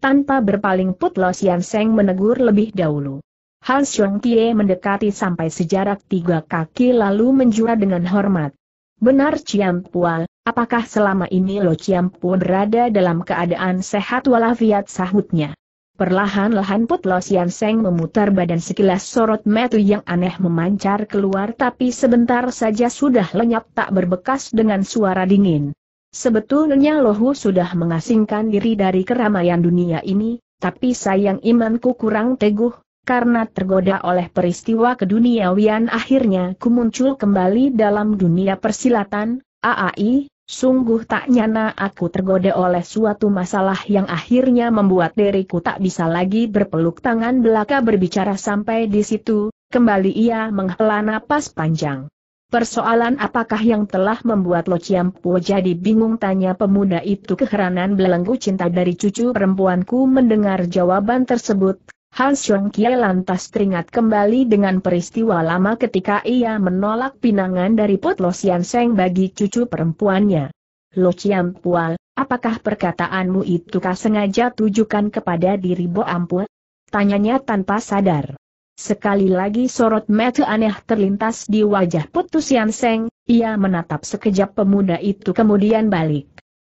Speaker 1: Tanpa berpaling Put Lo Sian Seng menegur lebih dahulu. Han Xiong Tie mendekati sampai sejarak tiga kaki lalu menjura dengan hormat. Benar Ciam Pua, apakah selama ini Lo Ciam Pua berada dalam keadaan sehat walafiat sahutnya? Perlahan-lahan Put Lo Sian Seng memutar badan sekilas sorot metu yang aneh memancar keluar tapi sebentar saja sudah lenyap tak berbekas dengan suara dingin. Sebetulnya Lohu sudah mengasingkan diri dari keramaian dunia ini, tapi sayang imanku kurang teguh, karena tergoda oleh peristiwa keduniawian akhirnya ku muncul kembali dalam dunia persilatan, AAI, sungguh tak nyana aku tergoda oleh suatu masalah yang akhirnya membuat diriku tak bisa lagi berpeluk tangan belaka berbicara sampai di situ, kembali ia menghela napas panjang. Persoalan apakah yang telah membuat Lo Chiampo jadi bingung tanya pemuda itu keheranan belenggu cinta dari cucu perempuanku mendengar jawaban tersebut. Han Xiong Kie lantas teringat kembali dengan peristiwa lama ketika ia menolak pinangan dari Put Lo Sian Seng bagi cucu perempuannya. Lo Chiam Pual, apakah perkataanmu itu kah sengaja tujukan kepada diri Bo Ampu? Tanyanya tanpa sadar. Sekali lagi sorot mata aneh terlintas di wajah Putus Sian Seng, ia menatap sekejap pemuda itu kemudian balik.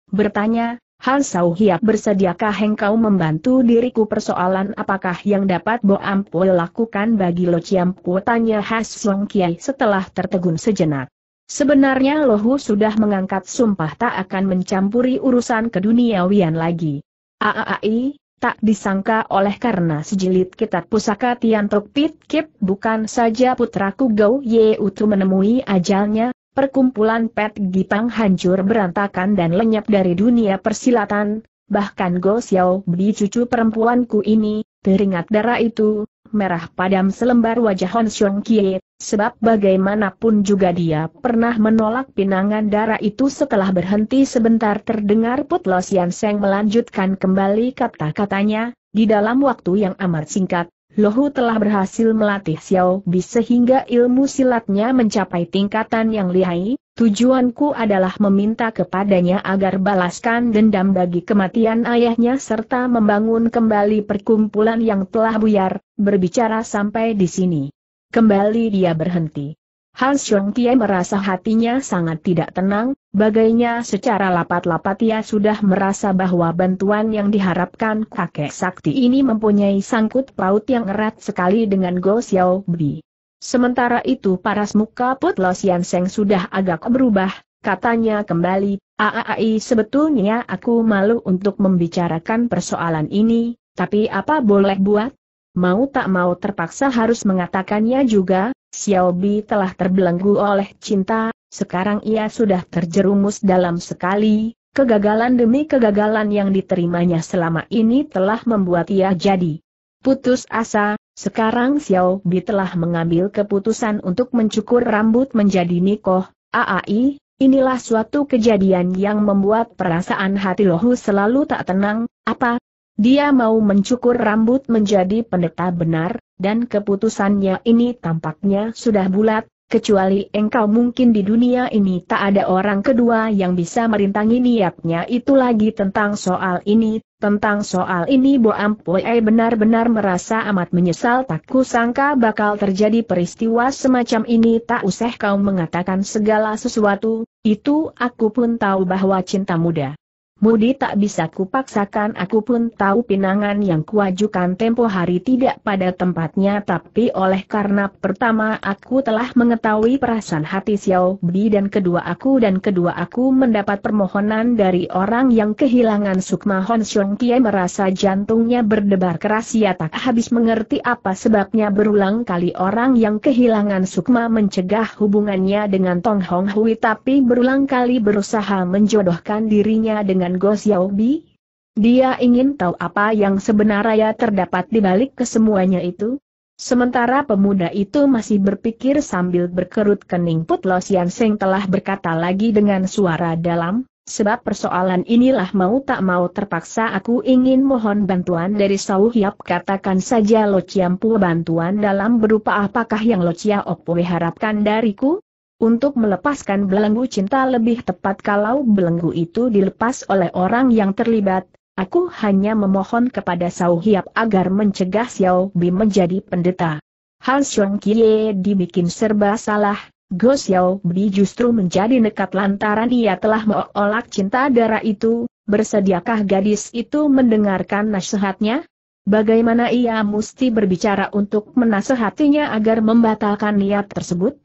Speaker 1: Bertanya, Han Sau Hiap bersediakah engkau membantu diriku persoalan apakah yang dapat Bo Ampu lakukan bagi Lo Pue? tanya Has Song Kiai setelah tertegun sejenak. Sebenarnya Lohu sudah mengangkat sumpah tak akan mencampuri urusan keduniawian lagi. Aaai. Tak disangka oleh karena sejilid kitab pusaka Tian Tok Pit Kip bukan saja putraku Gou Ye Utu menemui ajalnya, perkumpulan Pet Gipang hancur berantakan dan lenyap dari dunia persilatan, bahkan Gou Xiao Bi cucu perempuanku ini, teringat darah itu, merah padam selembar wajah Hon Xiong Kie, Sebab bagaimanapun juga dia pernah menolak pinangan darah itu setelah berhenti sebentar terdengar Putlos Sian Seng melanjutkan kembali kata-katanya, di dalam waktu yang amat singkat, Lohu telah berhasil melatih Xiao Bi sehingga ilmu silatnya mencapai tingkatan yang lihai, tujuanku adalah meminta kepadanya agar balaskan dendam bagi kematian ayahnya serta membangun kembali perkumpulan yang telah buyar, berbicara sampai di sini. Kembali dia berhenti. Han Xiong Tie merasa hatinya sangat tidak tenang, bagainya secara lapat-lapat ia sudah merasa bahwa bantuan yang diharapkan kakek sakti ini mempunyai sangkut paut yang erat sekali dengan Go Xiao Bi. Sementara itu paras muka Put Lo Sian Seng sudah agak berubah, katanya kembali, Aai sebetulnya aku malu untuk membicarakan persoalan ini, tapi apa boleh buat? mau tak mau terpaksa harus mengatakannya juga, Xiao Bi telah terbelenggu oleh cinta, sekarang ia sudah terjerumus dalam sekali, kegagalan demi kegagalan yang diterimanya selama ini telah membuat ia jadi putus asa, sekarang Xiao Bi telah mengambil keputusan untuk mencukur rambut menjadi nikoh, aai, Inilah suatu kejadian yang membuat perasaan hati Lohu selalu tak tenang, apa, dia mau mencukur rambut menjadi pendeta benar, dan keputusannya ini tampaknya sudah bulat, kecuali engkau mungkin di dunia ini tak ada orang kedua yang bisa merintangi niatnya itu lagi tentang soal ini, tentang soal ini Bo Ampoe benar-benar merasa amat menyesal tak kusangka bakal terjadi peristiwa semacam ini tak usah kau mengatakan segala sesuatu, itu aku pun tahu bahwa cinta muda. Mudi tak bisa kupaksakan aku pun tahu pinangan yang kuajukan tempo hari tidak pada tempatnya tapi oleh karena pertama aku telah mengetahui perasaan hati Xiao Bi dan kedua aku dan kedua aku mendapat permohonan dari orang yang kehilangan Sukma Hon Xiong Kie merasa jantungnya berdebar keras ia tak habis mengerti apa sebabnya berulang kali orang yang kehilangan Sukma mencegah hubungannya dengan Tong Hong Hui tapi berulang kali berusaha menjodohkan dirinya dengan dengan Go Xiaobi? Dia ingin tahu apa yang sebenarnya terdapat di balik kesemuanya itu. Sementara pemuda itu masih berpikir sambil berkerut kening Put Lo Sian Seng telah berkata lagi dengan suara dalam, sebab persoalan inilah mau tak mau terpaksa aku ingin mohon bantuan dari Sau Hiap katakan saja Lo Ciampu bantuan dalam berupa apakah yang Lo Ciaopu harapkan dariku? untuk melepaskan belenggu cinta lebih tepat kalau belenggu itu dilepas oleh orang yang terlibat, aku hanya memohon kepada Sau Hiap agar mencegah Xiao Bi menjadi pendeta. Hal Xiong Kie dibikin serba salah, Go Xiao Bi justru menjadi nekat lantaran ia telah mengolak cinta darah itu, bersediakah gadis itu mendengarkan nasihatnya? Bagaimana ia mesti berbicara untuk menasehatinya agar membatalkan niat tersebut?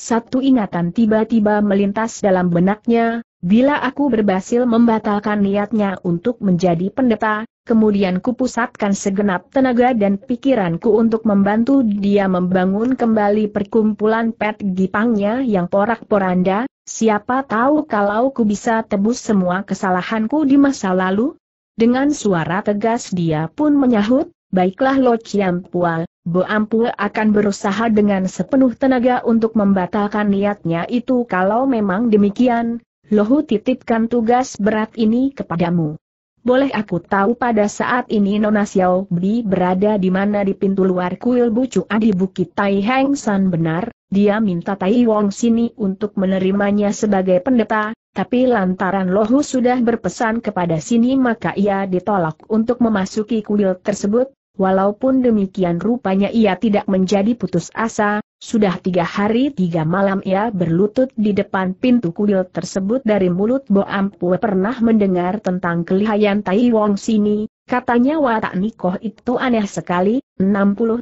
Speaker 1: Satu ingatan tiba-tiba melintas dalam benaknya, bila aku berhasil membatalkan niatnya untuk menjadi pendeta, kemudian kupusatkan segenap tenaga dan pikiranku untuk membantu dia membangun kembali perkumpulan pet gipangnya yang porak-poranda, siapa tahu kalau ku bisa tebus semua kesalahanku di masa lalu? Dengan suara tegas dia pun menyahut, Baiklah Lo Chiam Pual, Bo Ampu akan berusaha dengan sepenuh tenaga untuk membatalkan niatnya itu kalau memang demikian, Lohu titipkan tugas berat ini kepadamu. Boleh aku tahu pada saat ini Nona Xiao Bi berada di mana di pintu luar kuil Bucu Adi Bukit Tai Heng San benar, dia minta Tai Wong sini untuk menerimanya sebagai pendeta, tapi lantaran Lohu sudah berpesan kepada sini maka ia ditolak untuk memasuki kuil tersebut, Walaupun demikian rupanya ia tidak menjadi putus asa, sudah tiga hari tiga malam ia berlutut di depan pintu kuil tersebut dari mulut Bo Ampue pernah mendengar tentang kelihayan Tai Wong Sini, katanya watak Nikoh itu aneh sekali, 60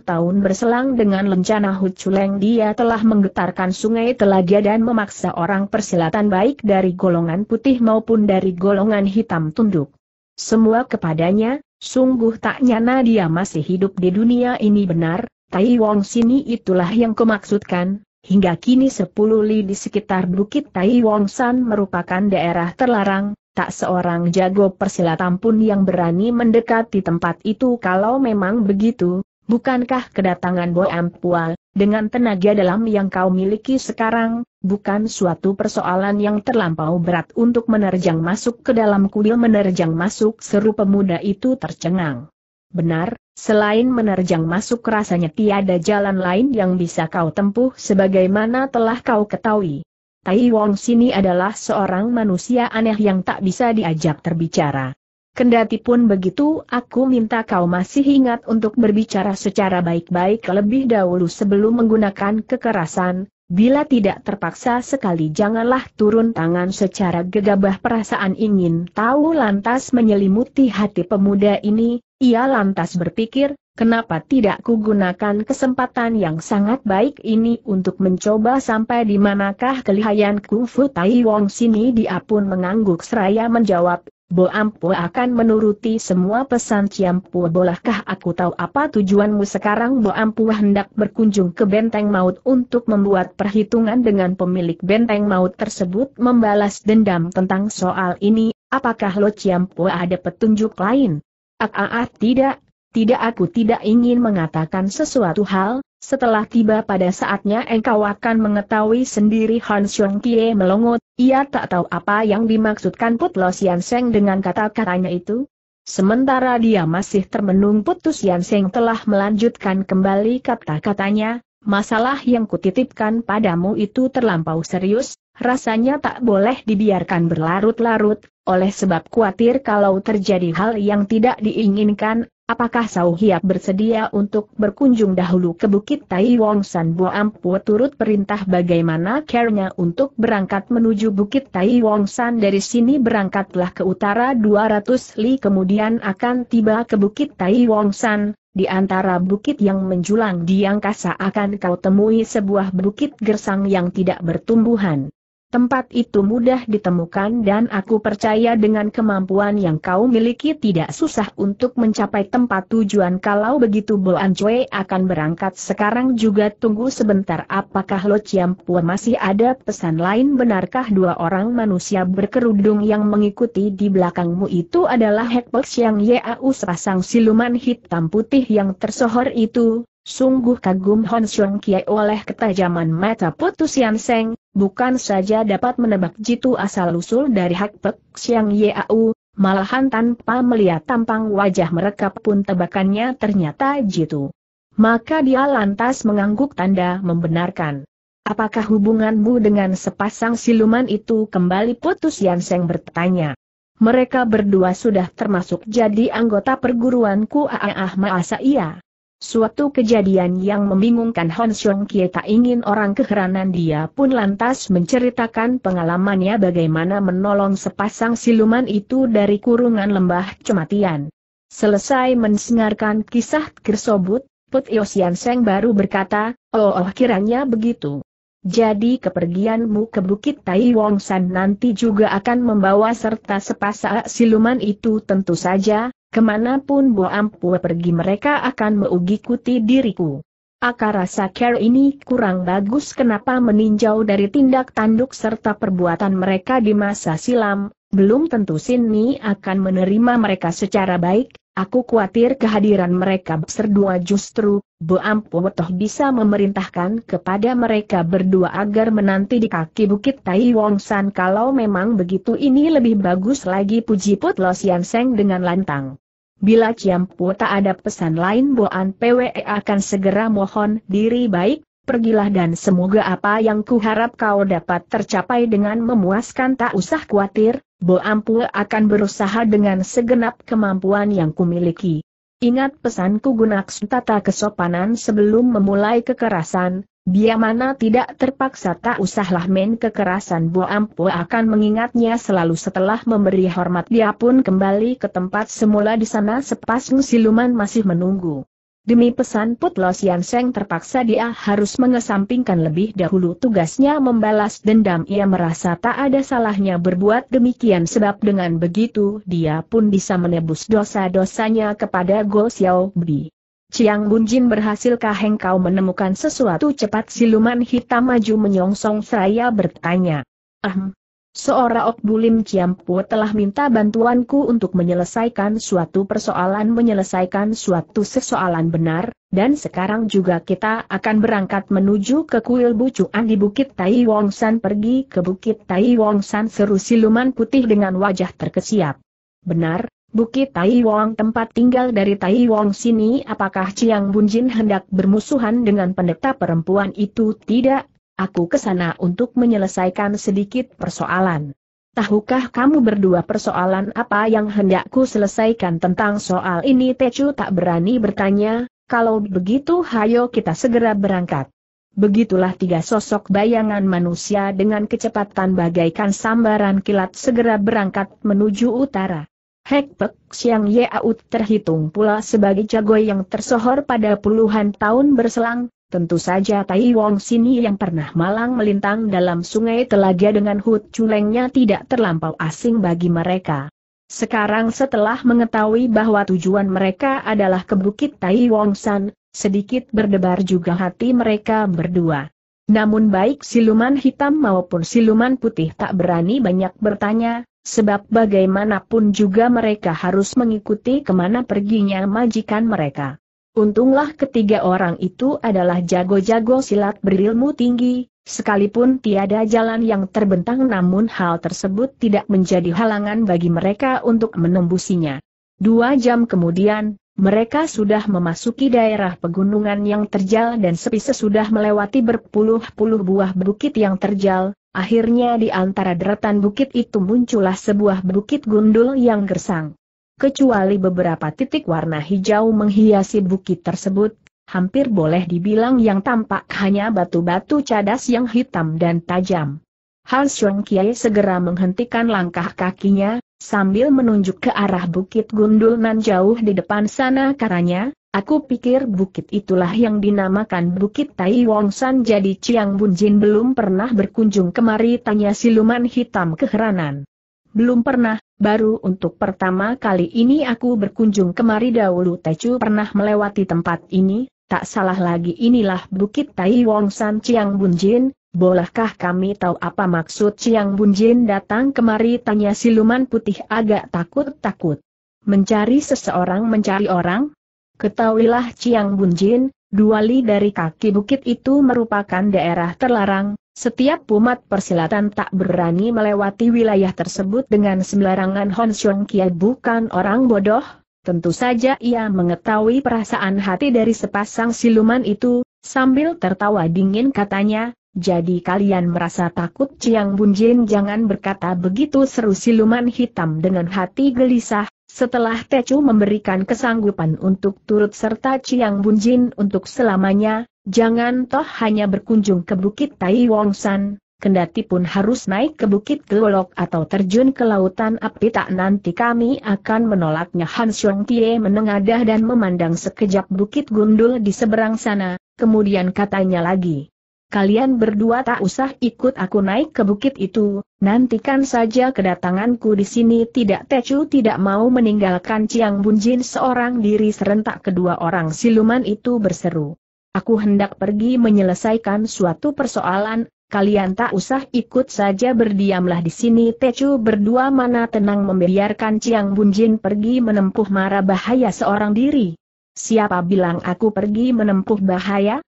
Speaker 1: tahun berselang dengan lencana Huculeng dia telah menggetarkan sungai Telaga dan memaksa orang persilatan baik dari golongan putih maupun dari golongan hitam tunduk. Semua kepadanya, Sungguh tak nyana dia masih hidup di dunia ini benar, Tai Wong Sini itulah yang kumaksudkan, hingga kini sepuluh li di sekitar Bukit Tai Wong San merupakan daerah terlarang, tak seorang jago persilatan pun yang berani mendekati tempat itu kalau memang begitu, bukankah kedatangan Bo Ampual, dengan tenaga dalam yang kau miliki sekarang, bukan suatu persoalan yang terlampau berat untuk menerjang masuk ke dalam kuil menerjang masuk seru pemuda itu tercengang. Benar, selain menerjang masuk rasanya tiada jalan lain yang bisa kau tempuh sebagaimana telah kau ketahui. Tai Wong Sini adalah seorang manusia aneh yang tak bisa diajak terbicara. Kendati pun begitu aku minta kau masih ingat untuk berbicara secara baik-baik lebih dahulu sebelum menggunakan kekerasan, bila tidak terpaksa sekali janganlah turun tangan secara gegabah perasaan ingin tahu lantas menyelimuti hati pemuda ini, ia lantas berpikir, kenapa tidak kugunakan kesempatan yang sangat baik ini untuk mencoba sampai di manakah kelihayan kungfu Tai Wong sini dia pun mengangguk seraya menjawab, Bo Ampo akan menuruti semua pesan Ciampu bolehkah aku tahu apa tujuanmu sekarang Bo Ampo hendak berkunjung ke benteng maut untuk membuat perhitungan dengan pemilik benteng maut tersebut membalas dendam tentang soal ini, apakah Lo Ciampu ada petunjuk lain? Ah, tidak, tidak aku tidak ingin mengatakan sesuatu hal, setelah tiba pada saatnya engkau akan mengetahui sendiri Han Xiong Kie melongot, ia tak tahu apa yang dimaksudkan Put Lo Sian Seng dengan kata-katanya itu. Sementara dia masih termenung Put Lo Seng telah melanjutkan kembali kata-katanya, masalah yang kutitipkan padamu itu terlampau serius, rasanya tak boleh dibiarkan berlarut-larut, oleh sebab khawatir kalau terjadi hal yang tidak diinginkan, Apakah Sau Hiap bersedia untuk berkunjung dahulu ke Bukit Tai Wong San Bo Ampu turut perintah bagaimana care-nya untuk berangkat menuju Bukit Tai Wong San dari sini berangkatlah ke utara 200 li kemudian akan tiba ke Bukit Tai Wong San, di antara bukit yang menjulang di angkasa akan kau temui sebuah bukit gersang yang tidak bertumbuhan. Tempat itu mudah ditemukan dan aku percaya dengan kemampuan yang kau miliki tidak susah untuk mencapai tempat tujuan kalau begitu Bo Chue akan berangkat sekarang juga tunggu sebentar apakah Lo Chiam Pua masih ada pesan lain benarkah dua orang manusia berkerudung yang mengikuti di belakangmu itu adalah Hekpek Siang Yau sepasang siluman hitam putih yang tersohor itu, Sungguh kagum Hon Xiong Kiai oleh ketajaman mata Putu Sian Seng, bukan saja dapat menebak jitu asal-usul dari Hak Pek Xiang Yau, malahan tanpa melihat tampang wajah mereka pun tebakannya ternyata jitu. Maka dia lantas mengangguk tanda membenarkan. Apakah hubunganmu dengan sepasang siluman itu kembali Putu Sian Seng bertanya. Mereka berdua sudah termasuk jadi anggota perguruanku Ahma Maasa iya. Suatu kejadian yang membingungkan Hon Xiong Kie tak ingin orang keheranan dia pun lantas menceritakan pengalamannya bagaimana menolong sepasang siluman itu dari kurungan lembah kematian. Selesai mendengarkan kisah tersebut, Put Yosian Seng baru berkata, oh, oh kiranya begitu. Jadi kepergianmu ke Bukit Tai Wong San nanti juga akan membawa serta sepasang siluman itu tentu saja, Kemanapun Ampu pergi mereka akan meugikuti diriku. Akar rasa care ini kurang bagus kenapa meninjau dari tindak tanduk serta perbuatan mereka di masa silam, belum tentu Sini akan menerima mereka secara baik, Aku khawatir kehadiran mereka berdua justru, Ampu toh bisa memerintahkan kepada mereka berdua agar menanti di kaki bukit Tai Wong San kalau memang begitu ini lebih bagus lagi puji Put Lo Sian Seng dengan lantang. Bila Ciampu tak ada pesan lain Boan PWE akan segera mohon diri baik, pergilah dan semoga apa yang kuharap kau dapat tercapai dengan memuaskan tak usah khawatir, Bo Ampu akan berusaha dengan segenap kemampuan yang kumiliki. Ingat pesanku gunak tata kesopanan sebelum memulai kekerasan, dia mana tidak terpaksa tak usahlah main kekerasan Bo Ampu akan mengingatnya selalu setelah memberi hormat dia pun kembali ke tempat semula di sana sepasang siluman masih menunggu. Demi pesan Putlos Yan Seng terpaksa dia harus mengesampingkan lebih dahulu tugasnya membalas dendam. Ia merasa tak ada salahnya berbuat demikian sebab dengan begitu dia pun bisa menebus dosa-dosanya kepada Go Xiao Bi. Chiang Bunjin berhasilkah engkau menemukan sesuatu cepat siluman hitam maju menyongsong seraya bertanya. Ahem, Seorang Bulim Ciampu telah minta bantuanku untuk menyelesaikan suatu persoalan menyelesaikan suatu sesoalan benar, dan sekarang juga kita akan berangkat menuju ke kuil bucuan di Bukit Tai San pergi ke Bukit Tai San seru siluman putih dengan wajah terkesiap. Benar, Bukit Tai Wong tempat tinggal dari Tai Wong sini apakah Ciang Bunjin hendak bermusuhan dengan pendeta perempuan itu tidak aku ke sana untuk menyelesaikan sedikit persoalan. Tahukah kamu berdua persoalan apa yang hendakku selesaikan tentang soal ini? Tecu tak berani bertanya, kalau begitu hayo kita segera berangkat. Begitulah tiga sosok bayangan manusia dengan kecepatan bagaikan sambaran kilat segera berangkat menuju utara. Hekpek Siang Yaut terhitung pula sebagai jago yang tersohor pada puluhan tahun berselang, Tentu saja Tai Wong Sini yang pernah malang melintang dalam sungai telaga dengan hut culengnya tidak terlampau asing bagi mereka. Sekarang setelah mengetahui bahwa tujuan mereka adalah ke Bukit Tai Wong San, sedikit berdebar juga hati mereka berdua. Namun baik siluman hitam maupun siluman putih tak berani banyak bertanya, sebab bagaimanapun juga mereka harus mengikuti kemana perginya majikan mereka. Untunglah ketiga orang itu adalah jago-jago silat berilmu tinggi, sekalipun tiada jalan yang terbentang namun hal tersebut tidak menjadi halangan bagi mereka untuk menembusinya. Dua jam kemudian, mereka sudah memasuki daerah pegunungan yang terjal dan sepi sesudah melewati berpuluh-puluh buah bukit yang terjal, akhirnya di antara deretan bukit itu muncullah sebuah bukit gundul yang gersang kecuali beberapa titik warna hijau menghiasi bukit tersebut, hampir boleh dibilang yang tampak hanya batu-batu cadas yang hitam dan tajam. Hal Xiong Kiai segera menghentikan langkah kakinya, sambil menunjuk ke arah bukit nan jauh di depan sana karanya, aku pikir bukit itulah yang dinamakan Bukit Tai Wong San jadi Chiang Bunjin belum pernah berkunjung kemari tanya siluman hitam keheranan. Belum pernah, Baru untuk pertama kali ini aku berkunjung kemari dahulu Tecu pernah melewati tempat ini, tak salah lagi inilah Bukit Tai Wong San Chiang Bunjin, bolehkah kami tahu apa maksud Chiang Bunjin datang kemari tanya siluman putih agak takut-takut. Mencari seseorang mencari orang? Ketahuilah Chiang Bunjin, dua li dari kaki bukit itu merupakan daerah terlarang, setiap umat persilatan tak berani melewati wilayah tersebut dengan sembarangan Xiong Kie bukan orang bodoh, tentu saja ia mengetahui perasaan hati dari sepasang siluman itu, sambil tertawa dingin katanya, jadi kalian merasa takut Ciang Bunjin jangan berkata begitu seru siluman hitam dengan hati gelisah, setelah Techu memberikan kesanggupan untuk turut serta Chiang Bunjin untuk selamanya, jangan toh hanya berkunjung ke Bukit Tai Wong San, kendati pun harus naik ke Bukit Gelolok atau terjun ke Lautan Api tak nanti kami akan menolaknya Han Xiong Tie menengadah dan memandang sekejap Bukit Gundul di seberang sana, kemudian katanya lagi, kalian berdua tak usah ikut aku naik ke bukit itu, nantikan saja kedatanganku di sini tidak Tecu tidak mau meninggalkan Ciang Bunjin seorang diri serentak kedua orang siluman itu berseru. Aku hendak pergi menyelesaikan suatu persoalan, kalian tak usah ikut saja berdiamlah di sini Tecu berdua mana tenang membiarkan Ciang Bunjin pergi menempuh mara bahaya seorang diri. Siapa bilang aku pergi menempuh bahaya?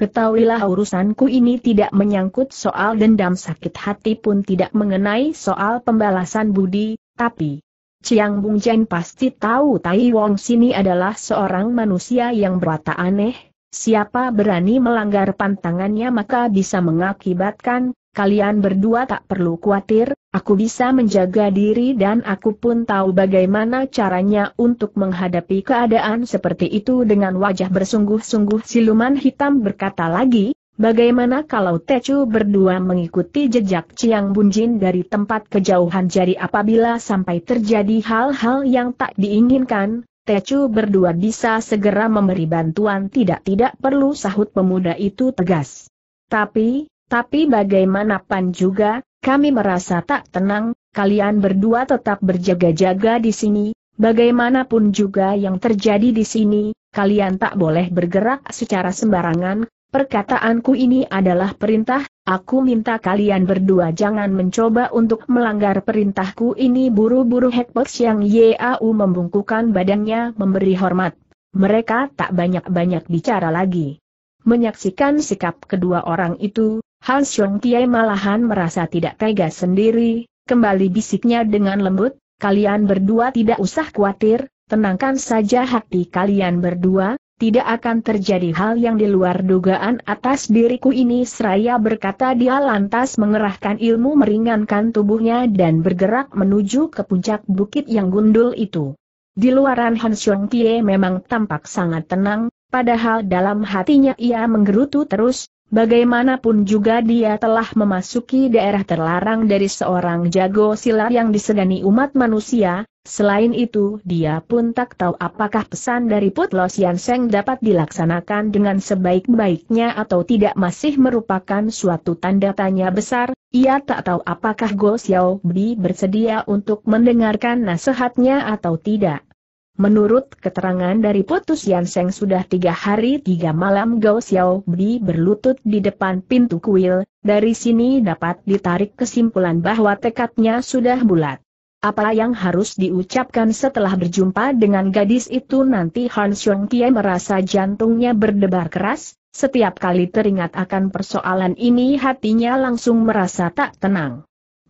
Speaker 1: Ketahuilah urusanku ini tidak menyangkut soal dendam sakit hati pun tidak mengenai soal pembalasan budi, tapi Ciang Bung Jen pasti tahu Tai Wong Sini adalah seorang manusia yang berwatak aneh, siapa berani melanggar pantangannya maka bisa mengakibatkan kalian berdua tak perlu khawatir, aku bisa menjaga diri dan aku pun tahu bagaimana caranya untuk menghadapi keadaan seperti itu dengan wajah bersungguh-sungguh siluman hitam berkata lagi, bagaimana kalau Tecu berdua mengikuti jejak Ciang Bunjin dari tempat kejauhan jadi apabila sampai terjadi hal-hal yang tak diinginkan, Tecu berdua bisa segera memberi bantuan tidak-tidak perlu sahut pemuda itu tegas. Tapi, tapi bagaimanapun juga, kami merasa tak tenang, kalian berdua tetap berjaga-jaga di sini, bagaimanapun juga yang terjadi di sini, kalian tak boleh bergerak secara sembarangan, perkataanku ini adalah perintah, aku minta kalian berdua jangan mencoba untuk melanggar perintahku ini buru-buru Hekpeks yang Yau membungkukan badannya memberi hormat. Mereka tak banyak-banyak bicara lagi. Menyaksikan sikap kedua orang itu, Han Xiong Kiai malahan merasa tidak tega sendiri, kembali bisiknya dengan lembut, kalian berdua tidak usah khawatir, tenangkan saja hati kalian berdua, tidak akan terjadi hal yang di luar dugaan atas diriku ini seraya berkata dia lantas mengerahkan ilmu meringankan tubuhnya dan bergerak menuju ke puncak bukit yang gundul itu. Di luaran Han Xiong memang tampak sangat tenang, padahal dalam hatinya ia menggerutu terus, Bagaimanapun juga dia telah memasuki daerah terlarang dari seorang jago silat yang disegani umat manusia, selain itu dia pun tak tahu apakah pesan dari Putlo Sian Seng dapat dilaksanakan dengan sebaik-baiknya atau tidak masih merupakan suatu tanda tanya besar, ia tak tahu apakah Go Xiao bersedia untuk mendengarkan nasihatnya atau tidak. Menurut keterangan dari Putus Yanseng sudah tiga hari tiga malam Gao Xiao Bi berlutut di depan pintu kuil, dari sini dapat ditarik kesimpulan bahwa tekadnya sudah bulat. Apa yang harus diucapkan setelah berjumpa dengan gadis itu nanti Han Xiong Kie merasa jantungnya berdebar keras, setiap kali teringat akan persoalan ini hatinya langsung merasa tak tenang.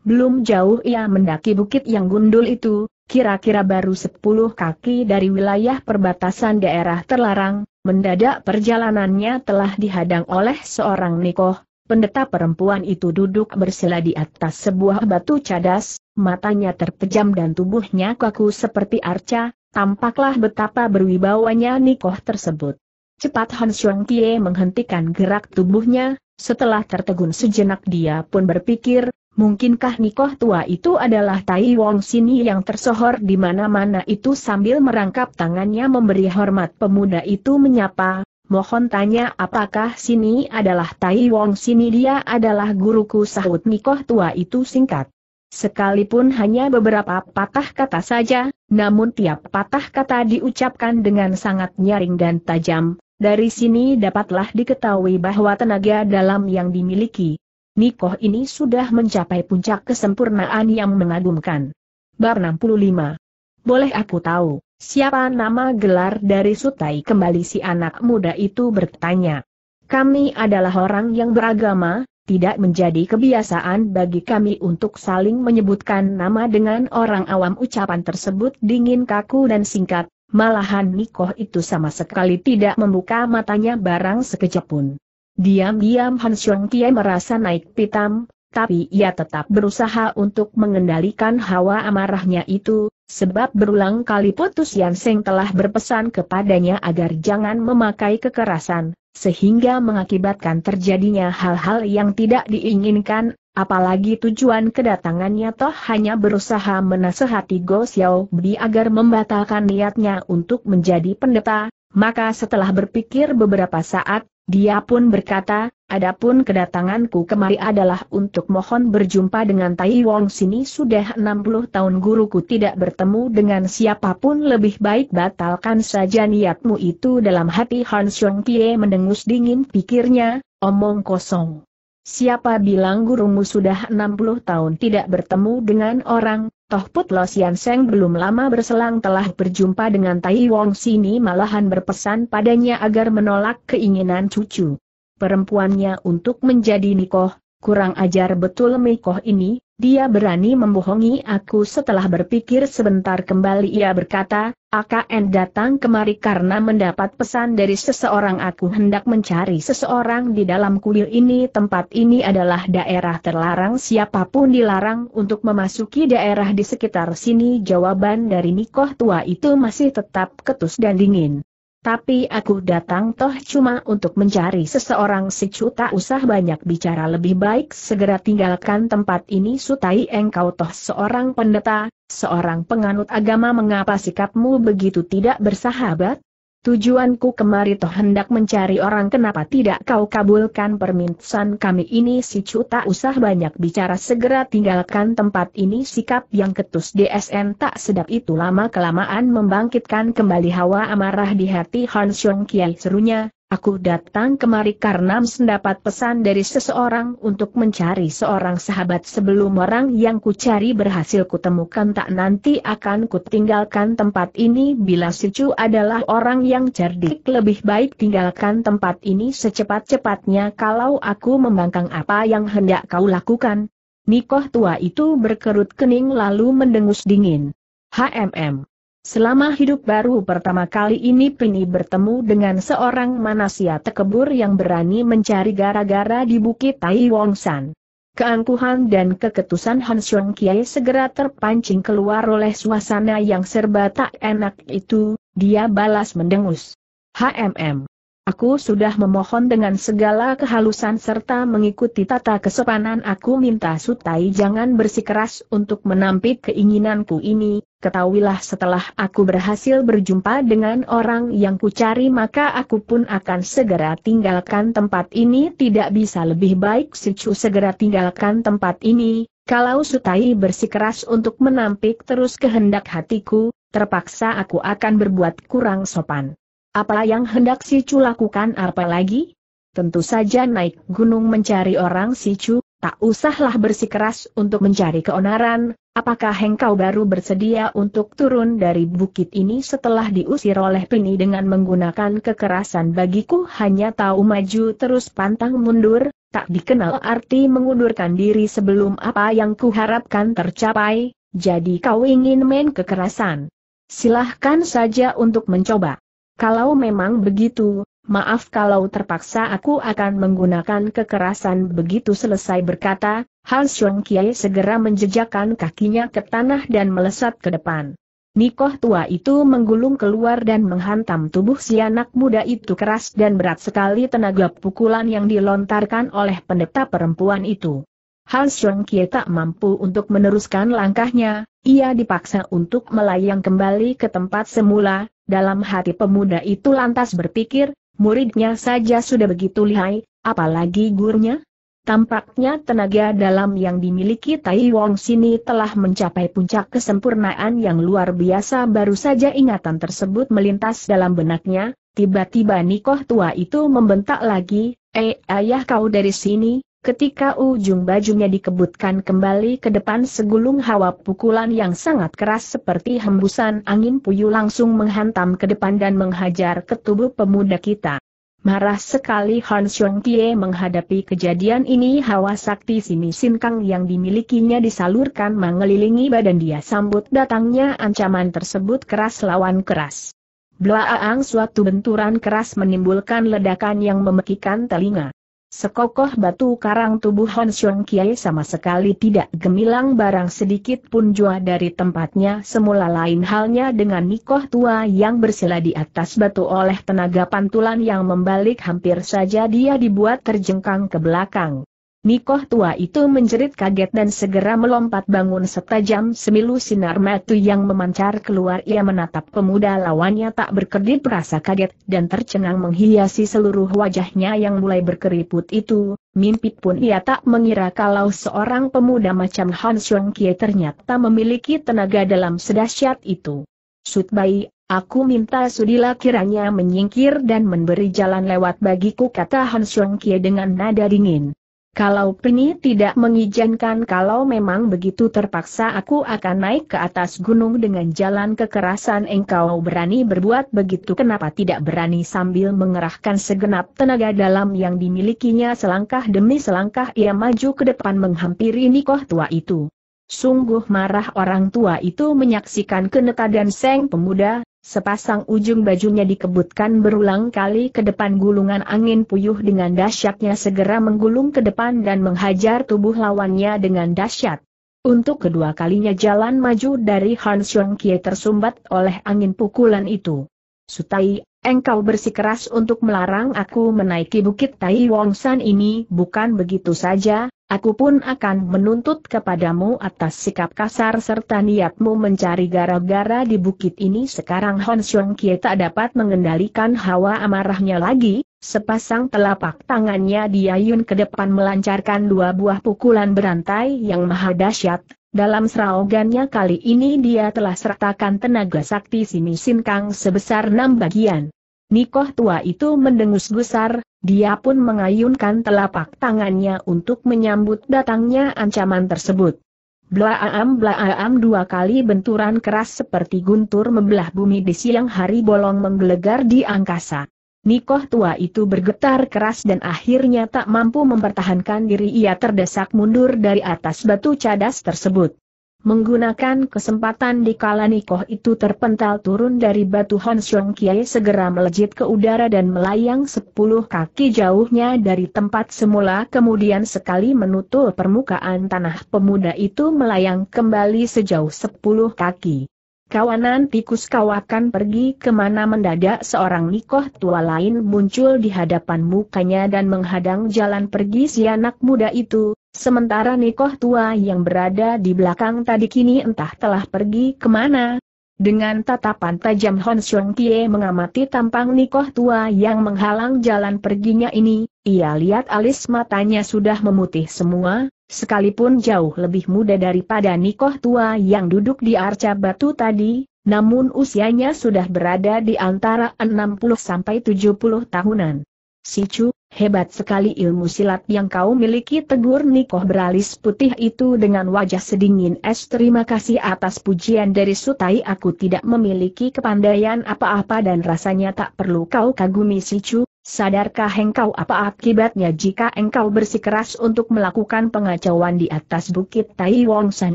Speaker 1: Belum jauh ia mendaki bukit yang gundul itu, kira-kira baru sepuluh kaki dari wilayah perbatasan daerah terlarang, mendadak perjalanannya telah dihadang oleh seorang nikoh, pendeta perempuan itu duduk bersila di atas sebuah batu cadas, matanya terpejam dan tubuhnya kaku seperti arca, tampaklah betapa berwibawanya nikoh tersebut. Cepat Han Xiong Kie menghentikan gerak tubuhnya, setelah tertegun sejenak dia pun berpikir, Mungkinkah Nikoh tua itu adalah Tai Wong Sini yang tersohor di mana-mana itu sambil merangkap tangannya memberi hormat pemuda itu menyapa, mohon tanya apakah Sini adalah Tai Wong Sini dia adalah guruku sahut Nikoh tua itu singkat. Sekalipun hanya beberapa patah kata saja, namun tiap patah kata diucapkan dengan sangat nyaring dan tajam, dari sini dapatlah diketahui bahwa tenaga dalam yang dimiliki Nikoh ini sudah mencapai puncak kesempurnaan yang mengagumkan. Bar 65. Boleh aku tahu, siapa nama gelar dari Sutai kembali si anak muda itu bertanya. Kami adalah orang yang beragama, tidak menjadi kebiasaan bagi kami untuk saling menyebutkan nama dengan orang awam ucapan tersebut dingin kaku dan singkat, malahan Nikoh itu sama sekali tidak membuka matanya barang sekejap pun. Diam-diam Han Xiong Tie merasa naik pitam, tapi ia tetap berusaha untuk mengendalikan hawa amarahnya itu, sebab berulang kali putus Seng telah berpesan kepadanya agar jangan memakai kekerasan, sehingga mengakibatkan terjadinya hal-hal yang tidak diinginkan, apalagi tujuan kedatangannya toh hanya berusaha menasehati Go Xiao Bi agar membatalkan niatnya untuk menjadi pendeta, maka setelah berpikir beberapa saat, dia pun berkata, adapun kedatanganku kemari adalah untuk mohon berjumpa dengan Tai Wong sini sudah 60 tahun guruku tidak bertemu dengan siapapun lebih baik batalkan saja niatmu itu dalam hati Han Xiong Kie mendengus dingin pikirnya, omong kosong. Siapa bilang gurumu sudah 60 tahun tidak bertemu dengan orang, Toh Put Lo Sian Seng belum lama berselang telah berjumpa dengan Tai Wong Sini malahan berpesan padanya agar menolak keinginan cucu perempuannya untuk menjadi nikoh, Kurang ajar betul Mikoh ini, dia berani membohongi aku setelah berpikir sebentar kembali ia berkata, AKN datang kemari karena mendapat pesan dari seseorang aku hendak mencari seseorang di dalam kuil ini tempat ini adalah daerah terlarang siapapun dilarang untuk memasuki daerah di sekitar sini jawaban dari Mikoh tua itu masih tetap ketus dan dingin. Tapi aku datang toh cuma untuk mencari seseorang si tak usah banyak bicara lebih baik segera tinggalkan tempat ini sutai engkau toh seorang pendeta, seorang penganut agama mengapa sikapmu begitu tidak bersahabat? Tujuanku kemari toh hendak mencari orang kenapa tidak kau kabulkan permintaan kami ini si Cu tak usah banyak bicara segera tinggalkan tempat ini sikap yang ketus DSN tak sedap itu lama kelamaan membangkitkan kembali hawa amarah di hati Han Xiong Kiai serunya, Aku datang kemari karena mendapat pesan dari seseorang untuk mencari seorang sahabat sebelum orang yang kucari berhasil kutemukan tak nanti akan kutinggalkan tempat ini bila Sucu adalah orang yang cerdik lebih baik tinggalkan tempat ini secepat-cepatnya kalau aku membangkang apa yang hendak kau lakukan. Nikoh tua itu berkerut kening lalu mendengus dingin. HMM. Selama hidup baru pertama kali ini Pini bertemu dengan seorang manusia tekebur yang berani mencari gara-gara di Bukit Tai Wong San. Keangkuhan dan keketusan Han Xiong Kiai segera terpancing keluar oleh suasana yang serba tak enak itu, dia balas mendengus. HMM. Aku sudah memohon dengan segala kehalusan serta mengikuti tata kesopanan aku minta Sutai jangan bersikeras untuk menampik keinginanku ini, ketahuilah setelah aku berhasil berjumpa dengan orang yang kucari maka aku pun akan segera tinggalkan tempat ini tidak bisa lebih baik Sicu segera tinggalkan tempat ini, kalau Sutai bersikeras untuk menampik terus kehendak hatiku, terpaksa aku akan berbuat kurang sopan. Apa yang hendak si Chu lakukan apa lagi? Tentu saja naik gunung mencari orang si Chu, tak usahlah bersikeras untuk mencari keonaran, apakah engkau baru bersedia untuk turun dari bukit ini setelah diusir oleh Pini dengan menggunakan kekerasan bagiku hanya tahu maju terus pantang mundur, tak dikenal arti mengundurkan diri sebelum apa yang kuharapkan tercapai, jadi kau ingin main kekerasan. Silahkan saja untuk mencoba. Kalau memang begitu, maaf kalau terpaksa aku akan menggunakan kekerasan begitu selesai berkata, Hal Xiong Kiai segera menjejakkan kakinya ke tanah dan melesat ke depan. Nikoh tua itu menggulung keluar dan menghantam tubuh si anak muda itu keras dan berat sekali tenaga pukulan yang dilontarkan oleh pendeta perempuan itu. Hal Xiong Kiai tak mampu untuk meneruskan langkahnya, ia dipaksa untuk melayang kembali ke tempat semula, dalam hati pemuda itu lantas berpikir, muridnya saja sudah begitu lihai, apalagi gurunya? Tampaknya tenaga dalam yang dimiliki Tai Wong Sini telah mencapai puncak kesempurnaan yang luar biasa baru saja ingatan tersebut melintas dalam benaknya, tiba-tiba Nikoh tua itu membentak lagi, Eh ayah kau dari sini, Ketika ujung bajunya dikebutkan kembali ke depan segulung hawa pukulan yang sangat keras seperti hembusan angin puyuh langsung menghantam ke depan dan menghajar ke tubuh pemuda kita. Marah sekali Han Xiong Tie menghadapi kejadian ini hawa sakti Sini Kang yang dimilikinya disalurkan mengelilingi badan dia sambut datangnya ancaman tersebut keras lawan keras. Blaaang suatu benturan keras menimbulkan ledakan yang memekikan telinga. Sekokoh batu karang tubuh Hon Xiong Kiai sama sekali tidak gemilang barang sedikit pun jua dari tempatnya semula lain halnya dengan Nikoh tua yang bersila di atas batu oleh tenaga pantulan yang membalik hampir saja dia dibuat terjengkang ke belakang. Nikoh tua itu menjerit kaget dan segera melompat bangun setajam semilu sinar mata yang memancar keluar ia menatap pemuda lawannya tak berkedip rasa kaget dan tercengang menghiasi seluruh wajahnya yang mulai berkeriput itu, mimpi pun ia tak mengira kalau seorang pemuda macam Han Xiong Kie ternyata memiliki tenaga dalam sedahsyat itu. Sutbai, Aku minta sudilah kiranya menyingkir dan memberi jalan lewat bagiku kata Han Kie dengan nada dingin. Kalau peni tidak mengizinkan kalau memang begitu terpaksa aku akan naik ke atas gunung dengan jalan kekerasan engkau berani berbuat begitu kenapa tidak berani sambil mengerahkan segenap tenaga dalam yang dimilikinya selangkah demi selangkah ia maju ke depan menghampiri Nikoh tua itu. Sungguh marah orang tua itu menyaksikan kenekadan seng pemuda, Sepasang ujung bajunya dikebutkan berulang kali ke depan gulungan angin puyuh dengan dahsyatnya segera menggulung ke depan dan menghajar tubuh lawannya dengan dahsyat. Untuk kedua kalinya jalan maju dari Han Xiong Kie tersumbat oleh angin pukulan itu. Sutai Engkau bersikeras untuk melarang aku menaiki bukit Tai San ini bukan begitu saja, aku pun akan menuntut kepadamu atas sikap kasar serta niatmu mencari gara-gara di bukit ini sekarang Hon Xiong Kie tak dapat mengendalikan hawa amarahnya lagi, sepasang telapak tangannya diayun ke depan melancarkan dua buah pukulan berantai yang maha dahsyat, dalam seraugannya kali ini dia telah sertakan tenaga sakti Simi Kang sebesar enam bagian. Nikoh tua itu mendengus gusar, dia pun mengayunkan telapak tangannya untuk menyambut datangnya ancaman tersebut. Blaam blaam dua kali benturan keras seperti guntur membelah bumi di siang hari bolong menggelegar di angkasa. Nikoh tua itu bergetar keras dan akhirnya tak mampu mempertahankan diri ia terdesak mundur dari atas batu cadas tersebut. Menggunakan kesempatan di kala Nikoh itu terpental turun dari batu Xiong Kiai segera melejit ke udara dan melayang sepuluh kaki jauhnya dari tempat semula kemudian sekali menutul permukaan tanah pemuda itu melayang kembali sejauh sepuluh kaki. Kawanan tikus kawakan akan pergi kemana mendadak seorang nikoh tua lain muncul di hadapan mukanya dan menghadang jalan pergi si anak muda itu, sementara nikoh tua yang berada di belakang tadi kini entah telah pergi kemana. Dengan tatapan tajam Hon Xiong Kie mengamati tampang nikoh tua yang menghalang jalan perginya ini, ia lihat alis matanya sudah memutih semua, Sekalipun jauh lebih muda daripada Nikoh tua yang duduk di arca batu tadi, namun usianya sudah berada di antara 60 sampai 70 tahunan. Si Chu, Hebat sekali ilmu silat yang kau miliki tegur Nikoh beralis putih itu dengan wajah sedingin es terima kasih atas pujian dari Sutai aku tidak memiliki kepandaian apa-apa dan rasanya tak perlu kau kagumi Sicu, sadarkah engkau apa akibatnya jika engkau bersikeras untuk melakukan pengacauan di atas bukit Tai Wong San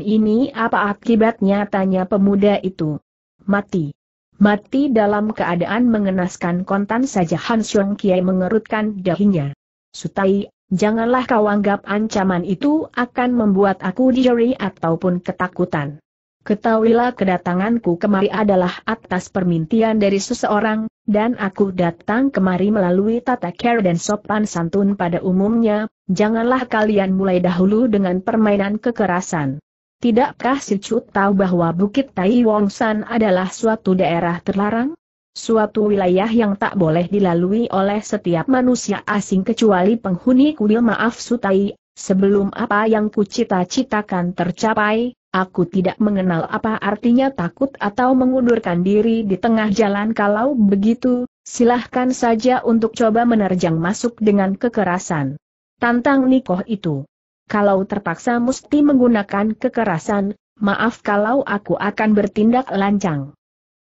Speaker 1: ini apa akibatnya tanya pemuda itu. Mati. Mati dalam keadaan mengenaskan kontan saja Han Xiong Kiai mengerutkan dahinya. Sutai, janganlah kau anggap ancaman itu akan membuat aku dijeri ataupun ketakutan. Ketahuilah kedatanganku kemari adalah atas permintaan dari seseorang, dan aku datang kemari melalui tata care dan sopan santun pada umumnya, janganlah kalian mulai dahulu dengan permainan kekerasan. Tidakkah si Chu tahu bahwa Bukit Tai Wong San adalah suatu daerah terlarang? Suatu wilayah yang tak boleh dilalui oleh setiap manusia asing kecuali penghuni kuil maaf Sutai, sebelum apa yang kucita-citakan tercapai, aku tidak mengenal apa artinya takut atau mengundurkan diri di tengah jalan kalau begitu, silahkan saja untuk coba menerjang masuk dengan kekerasan. Tantang Nikoh itu kalau terpaksa mesti menggunakan kekerasan, maaf kalau aku akan bertindak lancang.